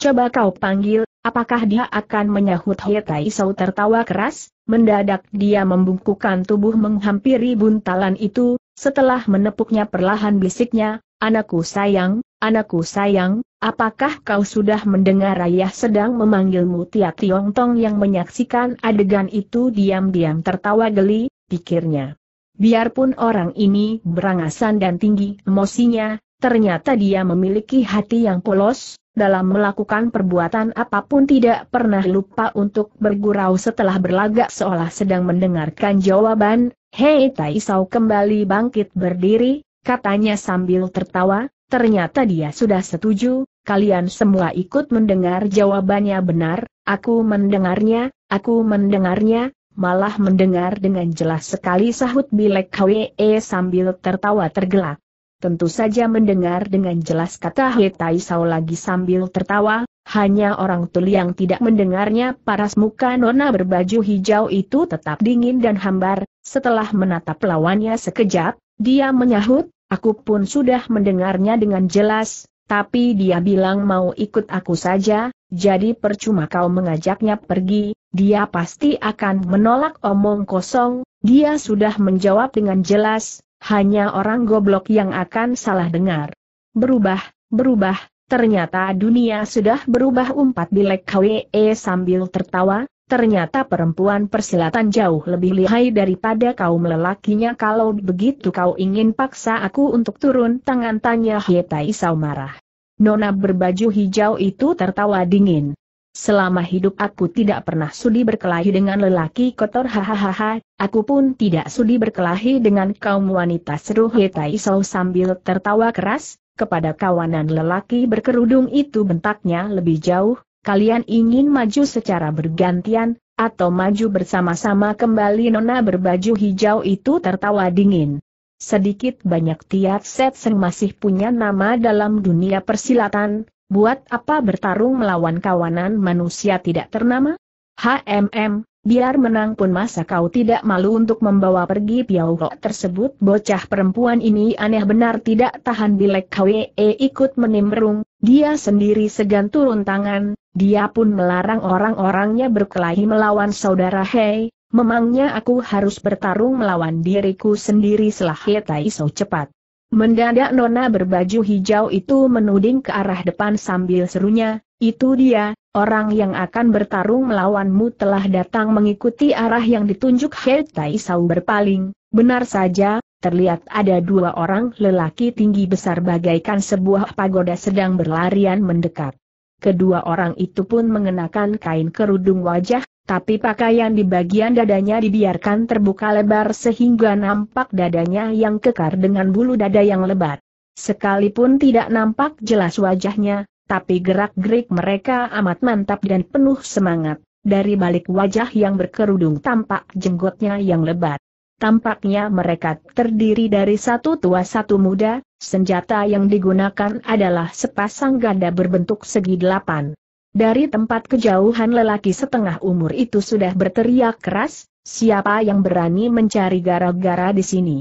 Coba kau panggil, apakah dia akan menyahut Hietai Sau tertawa keras? Mendadak dia membungkukkan tubuh menghampiri buntalan itu, setelah menepuknya perlahan bisiknya, Anakku sayang, anakku sayang, apakah kau sudah mendengar ayah sedang memanggilmu Tia Tiong Tong yang menyaksikan adegan itu diam-diam tertawa geli, pikirnya. Biarpun orang ini berangasan dan tinggi emosinya, ternyata dia memiliki hati yang polos, dalam melakukan perbuatan apapun tidak pernah lupa untuk bergurau setelah berlagak seolah sedang mendengarkan jawaban, Hei Taisau kembali bangkit berdiri, katanya sambil tertawa, ternyata dia sudah setuju, kalian semua ikut mendengar jawabannya benar, aku mendengarnya, aku mendengarnya, malah mendengar dengan jelas sekali sahut Bilek Hwee sambil tertawa tergelak tentu saja mendengar dengan jelas kata Tai Sao lagi sambil tertawa, hanya orang tuli yang tidak mendengarnya paras muka nona berbaju hijau itu tetap dingin dan hambar, setelah menatap lawannya sekejap, dia menyahut, aku pun sudah mendengarnya dengan jelas, tapi dia bilang mau ikut aku saja, jadi percuma kau mengajaknya pergi, dia pasti akan menolak omong kosong, dia sudah menjawab dengan jelas, hanya orang goblok yang akan salah dengar. Berubah, berubah, ternyata dunia sudah berubah umpat bilek KWE sambil tertawa, ternyata perempuan persilatan jauh lebih lihai daripada kaum lelakinya kalau begitu kau ingin paksa aku untuk turun tangan tanya Hietai Saumarah. Nona berbaju hijau itu tertawa dingin. Selama hidup aku tidak pernah sudi berkelahi dengan lelaki kotor hahaha, aku pun tidak sudi berkelahi dengan kaum wanita seru Hetai Sau sambil tertawa keras, kepada kawanan lelaki berkerudung itu bentaknya lebih jauh, kalian ingin maju secara bergantian, atau maju bersama-sama kembali nona berbaju hijau itu tertawa dingin. Sedikit banyak tiap Set Seng masih punya nama dalam dunia persilatan, buat apa bertarung melawan kawanan manusia tidak ternama? HMM, biar menang pun masa kau tidak malu untuk membawa pergi piau Piao tersebut bocah perempuan ini aneh benar tidak tahan bilek KWE ikut menimbrung, dia sendiri segan turun tangan, dia pun melarang orang-orangnya berkelahi melawan saudara Hei, memangnya aku harus bertarung melawan diriku sendiri selah Tai so cepat. Mendadak Nona berbaju hijau itu menuding ke arah depan sambil serunya, itu dia, orang yang akan bertarung melawanmu telah datang mengikuti arah yang ditunjuk Hei Tai Sau berpaling. Benar saja, terlihat ada dua orang lelaki tinggi besar bagaikan sebuah pagoda sedang berlarian mendekat. Kedua orang itu pun mengenakan kain kerudung wajah tapi pakaian di bagian dadanya dibiarkan terbuka lebar sehingga nampak dadanya yang kekar dengan bulu dada yang lebat. Sekalipun tidak nampak jelas wajahnya, tapi gerak-gerik mereka amat mantap dan penuh semangat, dari balik wajah yang berkerudung tampak jenggotnya yang lebat. Tampaknya mereka terdiri dari satu tua satu muda, senjata yang digunakan adalah sepasang ganda berbentuk segi delapan. Dari tempat kejauhan lelaki setengah umur itu sudah berteriak keras, siapa yang berani mencari gara-gara di sini?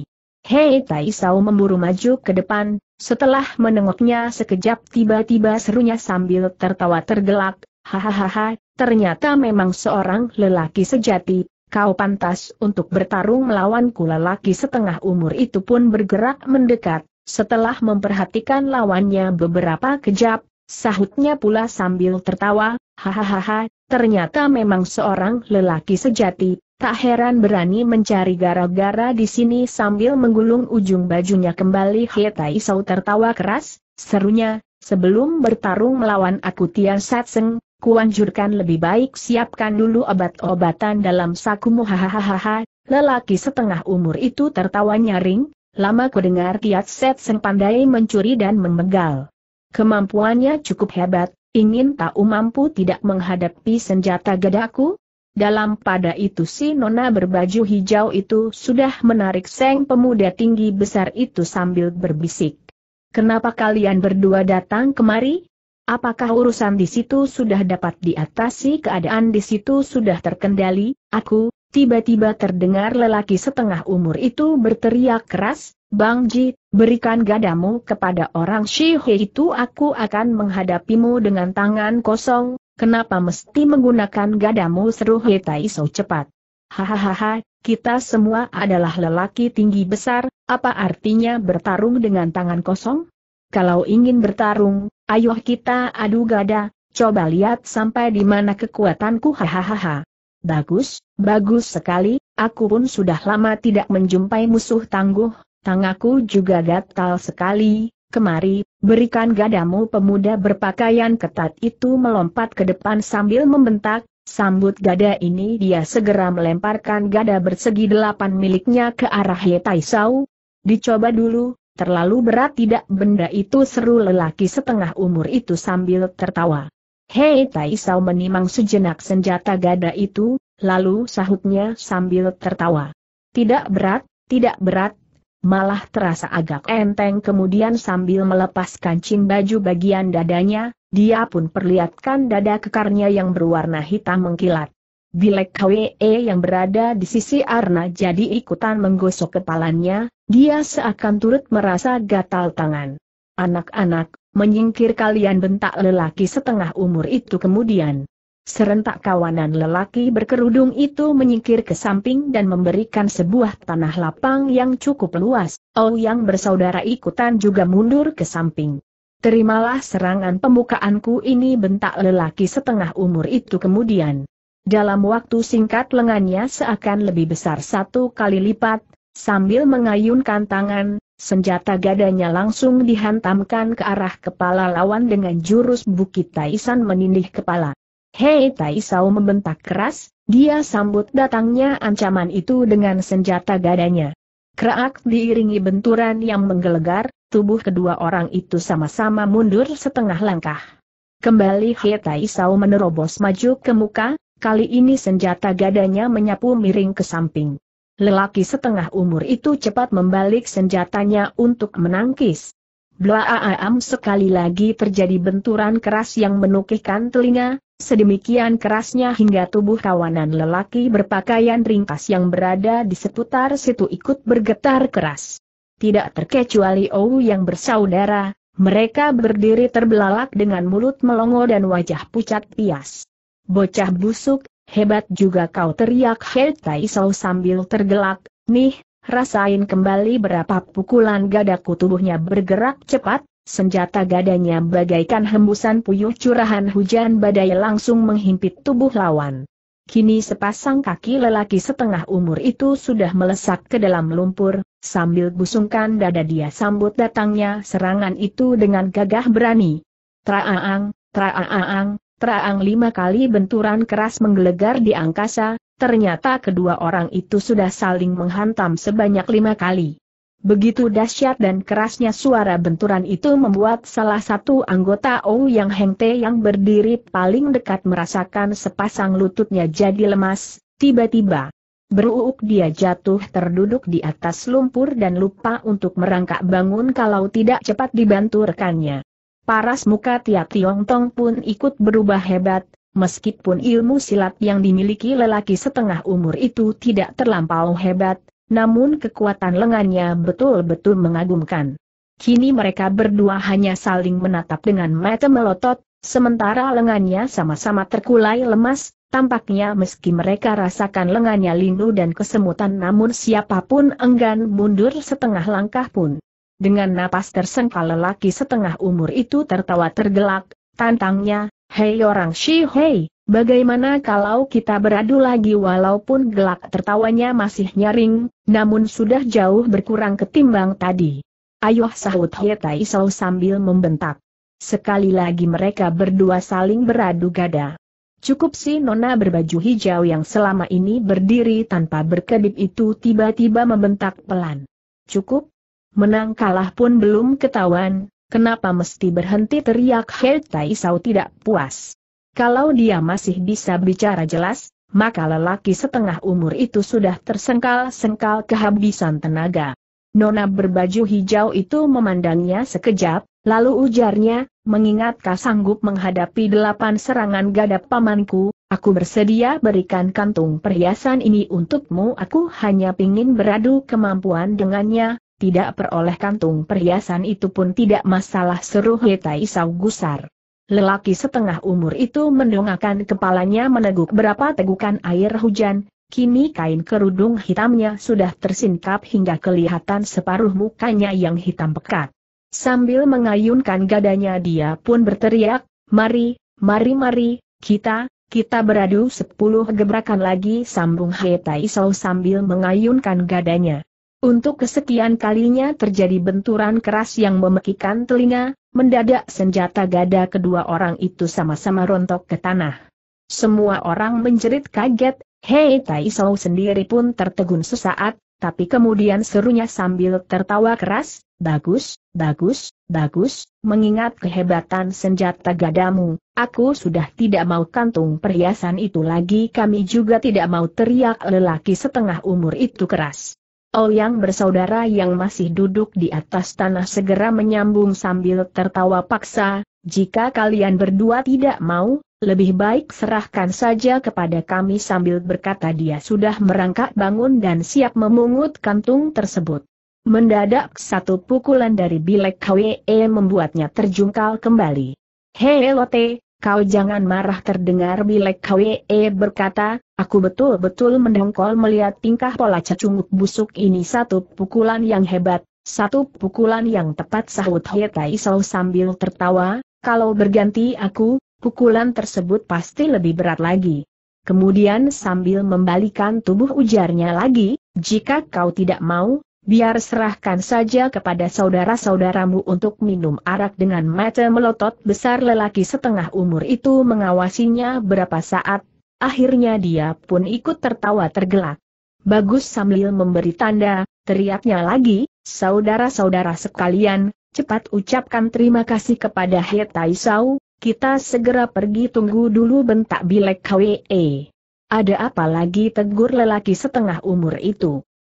Hei Taisau memburu maju ke depan, setelah menengoknya sekejap tiba-tiba serunya sambil tertawa tergelak, hahaha, ternyata memang seorang lelaki sejati, kau pantas untuk bertarung melawanku lelaki setengah umur itu pun bergerak mendekat, setelah memperhatikan lawannya beberapa kejap, Sahutnya pula sambil tertawa, hahaha, ternyata memang seorang lelaki sejati, tak heran berani mencari gara-gara di sini sambil menggulung ujung bajunya kembali Hetai Sau tertawa keras, serunya, sebelum bertarung melawan aku Tian Satseng, kuanjurkan lebih baik siapkan dulu obat-obatan dalam sakumu hahaha, lelaki setengah umur itu tertawa nyaring, lama ku dengar Tiat Satseng pandai mencuri dan memegal. Kemampuannya cukup hebat, ingin tahu mampu tidak menghadapi senjata gadaku? Dalam pada itu si nona berbaju hijau itu sudah menarik seng pemuda tinggi besar itu sambil berbisik. Kenapa kalian berdua datang kemari? Apakah urusan di situ sudah dapat diatasi keadaan di situ sudah terkendali? Aku, Tiba-tiba terdengar lelaki setengah umur itu berteriak keras, Bang Ji, berikan gadamu kepada orang Shihe itu aku akan menghadapimu dengan tangan kosong, kenapa mesti menggunakan gadamu seru He Taiso cepat. Hahaha, kita semua adalah lelaki tinggi besar, apa artinya bertarung dengan tangan kosong? Kalau ingin bertarung, ayo kita adu gada, coba lihat sampai di mana kekuatanku hahaha. Bagus, bagus sekali, aku pun sudah lama tidak menjumpai musuh tangguh, tangaku juga gatal sekali, kemari, berikan gadamu pemuda berpakaian ketat itu melompat ke depan sambil membentak, sambut gada ini dia segera melemparkan gada bersegi delapan miliknya ke arah Ye Sau. Dicoba dulu, terlalu berat tidak benda itu seru lelaki setengah umur itu sambil tertawa. Hei Taisao menimang sejenak senjata gada itu, lalu sahutnya sambil tertawa. Tidak berat, tidak berat, malah terasa agak enteng kemudian sambil melepas kancing baju bagian dadanya, dia pun perlihatkan dada kekarnya yang berwarna hitam mengkilat. Bilek KWE yang berada di sisi Arna jadi ikutan menggosok kepalanya, dia seakan turut merasa gatal tangan. Anak-anak, Menyingkir kalian bentak lelaki setengah umur itu kemudian. Serentak kawanan lelaki berkerudung itu menyingkir ke samping dan memberikan sebuah tanah lapang yang cukup luas. Oh yang bersaudara ikutan juga mundur ke samping. Terimalah serangan pembukaanku ini bentak lelaki setengah umur itu kemudian. Dalam waktu singkat lengannya seakan lebih besar satu kali lipat, sambil mengayunkan tangan, Senjata gadanya langsung dihantamkan ke arah kepala lawan dengan jurus Bukit Taisan menindih kepala. Hei Taisau membentak keras, dia sambut datangnya ancaman itu dengan senjata gadanya. Kerak diiringi benturan yang menggelegar, tubuh kedua orang itu sama-sama mundur setengah langkah. Kembali Hei Taisau menerobos maju ke muka, kali ini senjata gadanya menyapu miring ke samping. Lelaki setengah umur itu cepat membalik senjatanya untuk menangkis. Blaaam sekali lagi terjadi benturan keras yang menukihkan telinga, sedemikian kerasnya hingga tubuh kawanan lelaki berpakaian ringkas yang berada di seputar situ ikut bergetar keras. Tidak terkecuali Ou yang bersaudara, mereka berdiri terbelalak dengan mulut melongo dan wajah pucat pias. Bocah busuk, Hebat juga kau teriak He Tai sambil tergelak, nih, rasain kembali berapa pukulan gadaku tubuhnya bergerak cepat, senjata gadanya bagaikan hembusan puyuh curahan hujan badai langsung menghimpit tubuh lawan. Kini sepasang kaki lelaki setengah umur itu sudah melesat ke dalam lumpur, sambil busungkan dada dia sambut datangnya serangan itu dengan gagah berani. Traaang, traaang, Terang lima kali benturan keras menggelegar di angkasa, ternyata kedua orang itu sudah saling menghantam sebanyak lima kali. Begitu dahsyat dan kerasnya suara benturan itu membuat salah satu anggota Ou Yang Heng Te yang berdiri paling dekat merasakan sepasang lututnya jadi lemas, tiba-tiba. Beruuk dia jatuh terduduk di atas lumpur dan lupa untuk merangkak bangun kalau tidak cepat dibantu rekannya. Paras muka Tia Tiong Tong pun ikut berubah hebat, meskipun ilmu silat yang dimiliki lelaki setengah umur itu tidak terlampau hebat, namun kekuatan lengannya betul-betul mengagumkan. Kini mereka berdua hanya saling menatap dengan mata melotot, sementara lengannya sama-sama terkulai lemas, Tampaknya meski mereka rasakan lengannya lindu dan kesemutan namun siapapun enggan mundur setengah langkah pun. Dengan napas tersengkal lelaki setengah umur itu tertawa tergelak, tantangnya, Hei orang Shi Hei, bagaimana kalau kita beradu lagi walaupun gelak tertawanya masih nyaring, namun sudah jauh berkurang ketimbang tadi. Ayuh sahut tai Sao sambil membentak. Sekali lagi mereka berdua saling beradu gada. Cukup si Nona berbaju hijau yang selama ini berdiri tanpa berkedip itu tiba-tiba membentak pelan. Cukup, menang kalah pun belum ketahuan, kenapa mesti berhenti teriak He Tai Sau tidak puas. Kalau dia masih bisa bicara jelas, maka lelaki setengah umur itu sudah tersengkal-sengkal kehabisan tenaga. Nona berbaju hijau itu memandangnya sekejap, lalu ujarnya, mengingat sanggup menghadapi delapan serangan gada pamanku, aku bersedia berikan kantung perhiasan ini untukmu aku hanya ingin beradu kemampuan dengannya, tidak peroleh kantung perhiasan itu pun tidak masalah seru Hetai Sau gusar. Lelaki setengah umur itu mendongakkan kepalanya meneguk berapa tegukan air hujan, kini kain kerudung hitamnya sudah tersingkap hingga kelihatan separuh mukanya yang hitam pekat. Sambil mengayunkan gadanya dia pun berteriak, mari, mari mari, kita, kita beradu sepuluh gebrakan lagi sambung Hetai Tai Sau sambil mengayunkan gadanya. Untuk kesekian kalinya terjadi benturan keras yang memekikan telinga, mendadak senjata gada kedua orang itu sama-sama rontok ke tanah. Semua orang menjerit kaget, Hei Tai Sou sendiri pun tertegun sesaat, tapi kemudian serunya sambil tertawa keras, Bagus, bagus, bagus, mengingat kehebatan senjata gadamu, aku sudah tidak mau kantung perhiasan itu lagi kami juga tidak mau teriak lelaki setengah umur itu keras. Ouyang bersaudara yang masih duduk di atas tanah segera menyambung sambil tertawa paksa, jika kalian berdua tidak mau, lebih baik serahkan saja kepada kami sambil berkata dia sudah merangkak bangun dan siap memungut kantung tersebut. Mendadak satu pukulan dari Bilek KWE e membuatnya terjungkal kembali. Hei Lote, kau jangan marah terdengar Bilek KWE e berkata, Aku betul-betul mendongkol melihat tingkah pola cacunguk busuk ini satu pukulan yang hebat, satu pukulan yang tepat sahut Tai Sau sambil tertawa, kalau berganti aku, pukulan tersebut pasti lebih berat lagi. Kemudian sambil membalikan tubuh ujarnya lagi, jika kau tidak mau, biar serahkan saja kepada saudara-saudaramu untuk minum arak dengan mata melotot besar lelaki setengah umur itu mengawasinya berapa saat Akhirnya dia pun ikut tertawa tergelak. Bagus sambil memberi tanda, teriaknya lagi, saudara-saudara sekalian, cepat ucapkan terima kasih kepada He Tai Sau, kita segera pergi tunggu dulu bentak Bilek KWE. Ada apa lagi tegur lelaki setengah umur itu?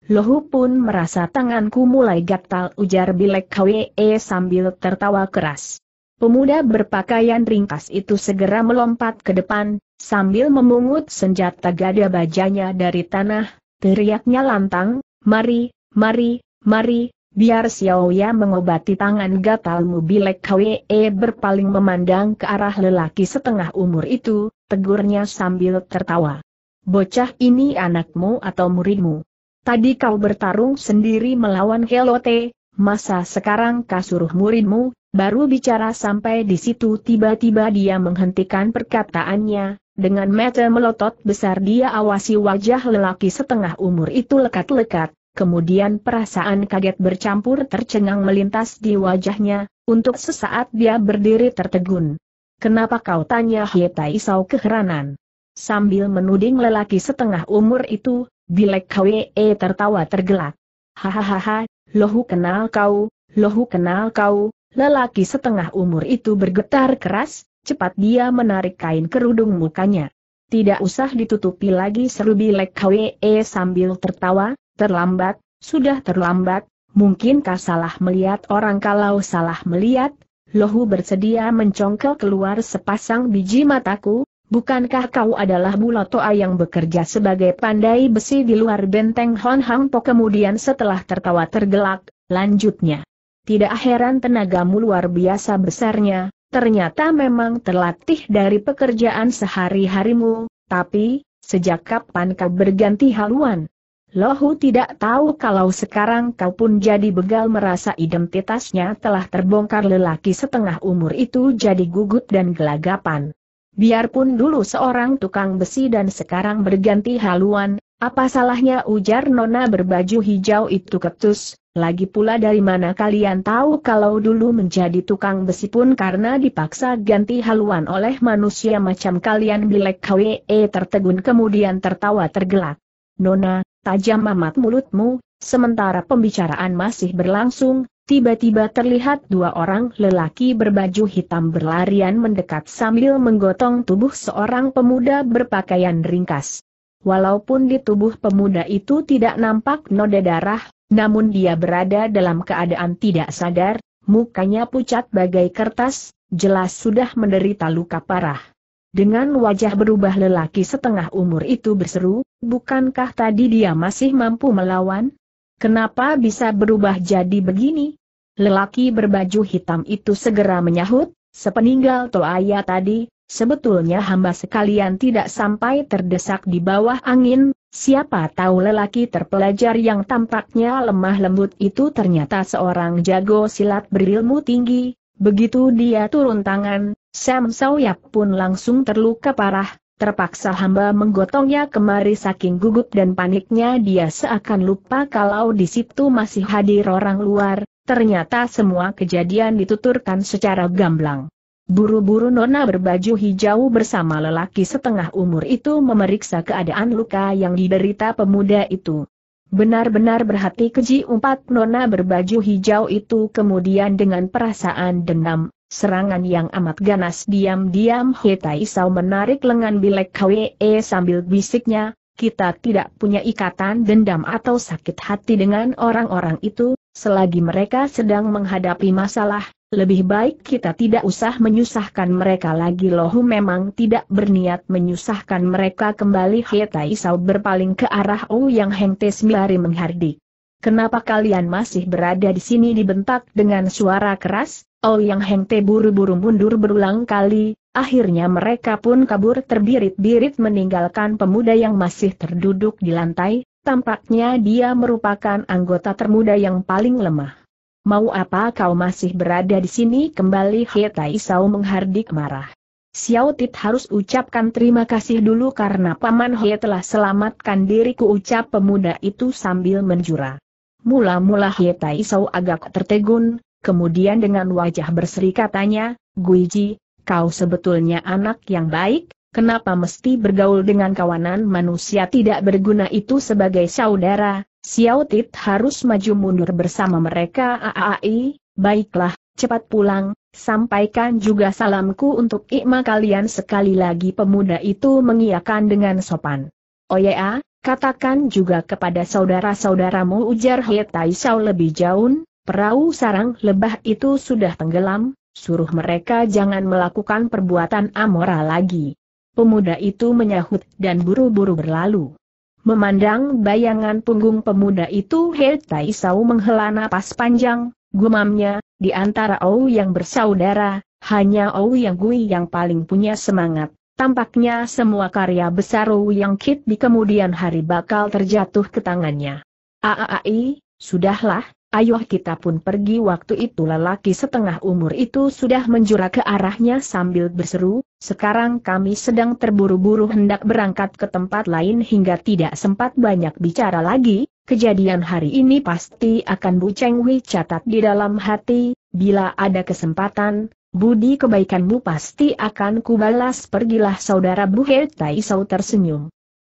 Lohu pun merasa tanganku mulai gatal ujar Bilek KWE sambil tertawa keras. Pemuda berpakaian ringkas itu segera melompat ke depan, Sambil memungut senjata gada bajanya dari tanah, teriaknya lantang, mari, mari, mari, biar Xiaoya mengobati tangan gatalmu bilek Kwe e berpaling memandang ke arah lelaki setengah umur itu, tegurnya sambil tertawa. Bocah ini anakmu atau muridmu? Tadi kau bertarung sendiri melawan Helote, masa sekarang kau suruh muridmu, baru bicara sampai di situ tiba-tiba dia menghentikan perkataannya, dengan mata melotot besar dia awasi wajah lelaki setengah umur itu lekat-lekat, kemudian perasaan kaget bercampur tercengang melintas di wajahnya, untuk sesaat dia berdiri tertegun. Kenapa kau tanya Hietai Sau keheranan? Sambil menuding lelaki setengah umur itu, Bilek KWE tertawa tergelak. Hahaha, Lohu kenal kau, lohu kenal kau, lelaki setengah umur itu bergetar keras, cepat dia menarik kain kerudung mukanya. Tidak usah ditutupi lagi seru Bilek -e sambil tertawa, terlambat, sudah terlambat, mungkinkah salah melihat orang kalau salah melihat, Lohu bersedia mencongkel keluar sepasang biji mataku, Bukankah kau adalah Bulotoa yang bekerja sebagai pandai besi di luar benteng Hon Hang Po kemudian setelah tertawa tergelak, lanjutnya. Tidak heran tenagamu luar biasa besarnya, ternyata memang terlatih dari pekerjaan sehari-harimu, tapi, sejak kapan kau berganti haluan? Lohu tidak tahu kalau sekarang kau pun jadi begal merasa identitasnya telah terbongkar lelaki setengah umur itu jadi gugut dan gelagapan. Biarpun dulu seorang tukang besi dan sekarang berganti haluan, apa salahnya ujar Nona berbaju hijau itu ketus, lagi pula dari mana kalian tahu kalau dulu menjadi tukang besi pun karena dipaksa ganti haluan oleh manusia macam kalian bilek kwe tertegun kemudian tertawa tergelak. Nona, tajam amat mulutmu, sementara pembicaraan masih berlangsung, tiba-tiba terlihat dua orang lelaki berbaju hitam berlarian mendekat sambil menggotong tubuh seorang pemuda berpakaian ringkas. Walaupun di tubuh pemuda itu tidak nampak noda darah, namun dia berada dalam keadaan tidak sadar, mukanya pucat bagai kertas, jelas sudah menderita luka parah. Dengan wajah berubah lelaki setengah umur itu berseru, bukankah tadi dia masih mampu melawan? Kenapa bisa berubah jadi begini? Lelaki berbaju hitam itu segera menyahut, sepeninggal Toaya tadi, sebetulnya hamba sekalian tidak sampai terdesak di bawah angin, siapa tahu lelaki terpelajar yang tampaknya lemah lembut itu ternyata seorang jago silat berilmu tinggi, begitu dia turun tangan, Sam Sawyap pun langsung terluka parah, Terpaksa hamba menggotongnya kemari saking gugup dan paniknya dia seakan lupa kalau di situ masih hadir orang luar, Ternyata semua kejadian dituturkan secara gamblang. Buru-buru Nona berbaju hijau bersama lelaki setengah umur itu memeriksa keadaan luka yang diderita pemuda itu. Benar-benar berhati keji Empat Nona berbaju hijau itu kemudian dengan perasaan dendam, serangan yang amat ganas diam-diam Hetai Sau menarik lengan bilek Kwee sambil bisiknya, kita tidak punya ikatan dendam atau sakit hati dengan orang-orang itu, selagi mereka sedang menghadapi masalah, lebih baik kita tidak usah menyusahkan mereka lagi lohu memang tidak berniat menyusahkan mereka kembali Hetai Sau berpaling ke arah yang Heng Tesmiari menghardik. Kenapa kalian masih berada di sini dibentak dengan suara keras? Oh yang Te buru-buru mundur berulang kali, akhirnya mereka pun kabur terbirit-birit meninggalkan pemuda yang masih terduduk di lantai, Tampaknya dia merupakan anggota termuda yang paling lemah. Mau apa kau masih berada di sini? Kembali He Tai Sao menghardik marah. Xiao Tit harus ucapkan terima kasih dulu karena Paman He telah selamatkan diriku ucap pemuda itu sambil menjura. Mula-mula He Tai Sao agak tertegun, kemudian dengan wajah berseri katanya, Guiji, kau sebetulnya anak yang baik, kenapa mesti bergaul dengan kawanan manusia tidak berguna itu sebagai saudara, Xiao Tit harus maju mundur bersama mereka aai, baiklah, cepat pulang, sampaikan juga salamku untuk Ikma kalian sekali lagi pemuda itu mengiakan dengan sopan. Oh ya, katakan juga kepada saudara-saudaramu ujar He Tai Xiao lebih jauh, perahu sarang lebah itu sudah tenggelam, suruh mereka jangan melakukan perbuatan amora lagi. Pemuda itu menyahut dan buru-buru berlalu. Memandang bayangan punggung pemuda itu He Tai Sau menghela napas panjang, gumamnya, di antara Ou yang bersaudara, hanya Ou yang Gui yang paling punya semangat. Tampaknya semua karya besar Ou yang Kit di kemudian hari bakal terjatuh ke tangannya. Aai, sudahlah, Ayuh kita pun pergi waktu itu lelaki setengah umur itu sudah menjura ke arahnya sambil berseru, sekarang kami sedang terburu-buru hendak berangkat ke tempat lain hingga tidak sempat banyak bicara lagi, kejadian hari ini pasti akan Bu Cheng Hui catat di dalam hati, bila ada kesempatan, budi kebaikanmu pasti akan kubalas pergilah saudara Bu Hei Tai Sau tersenyum.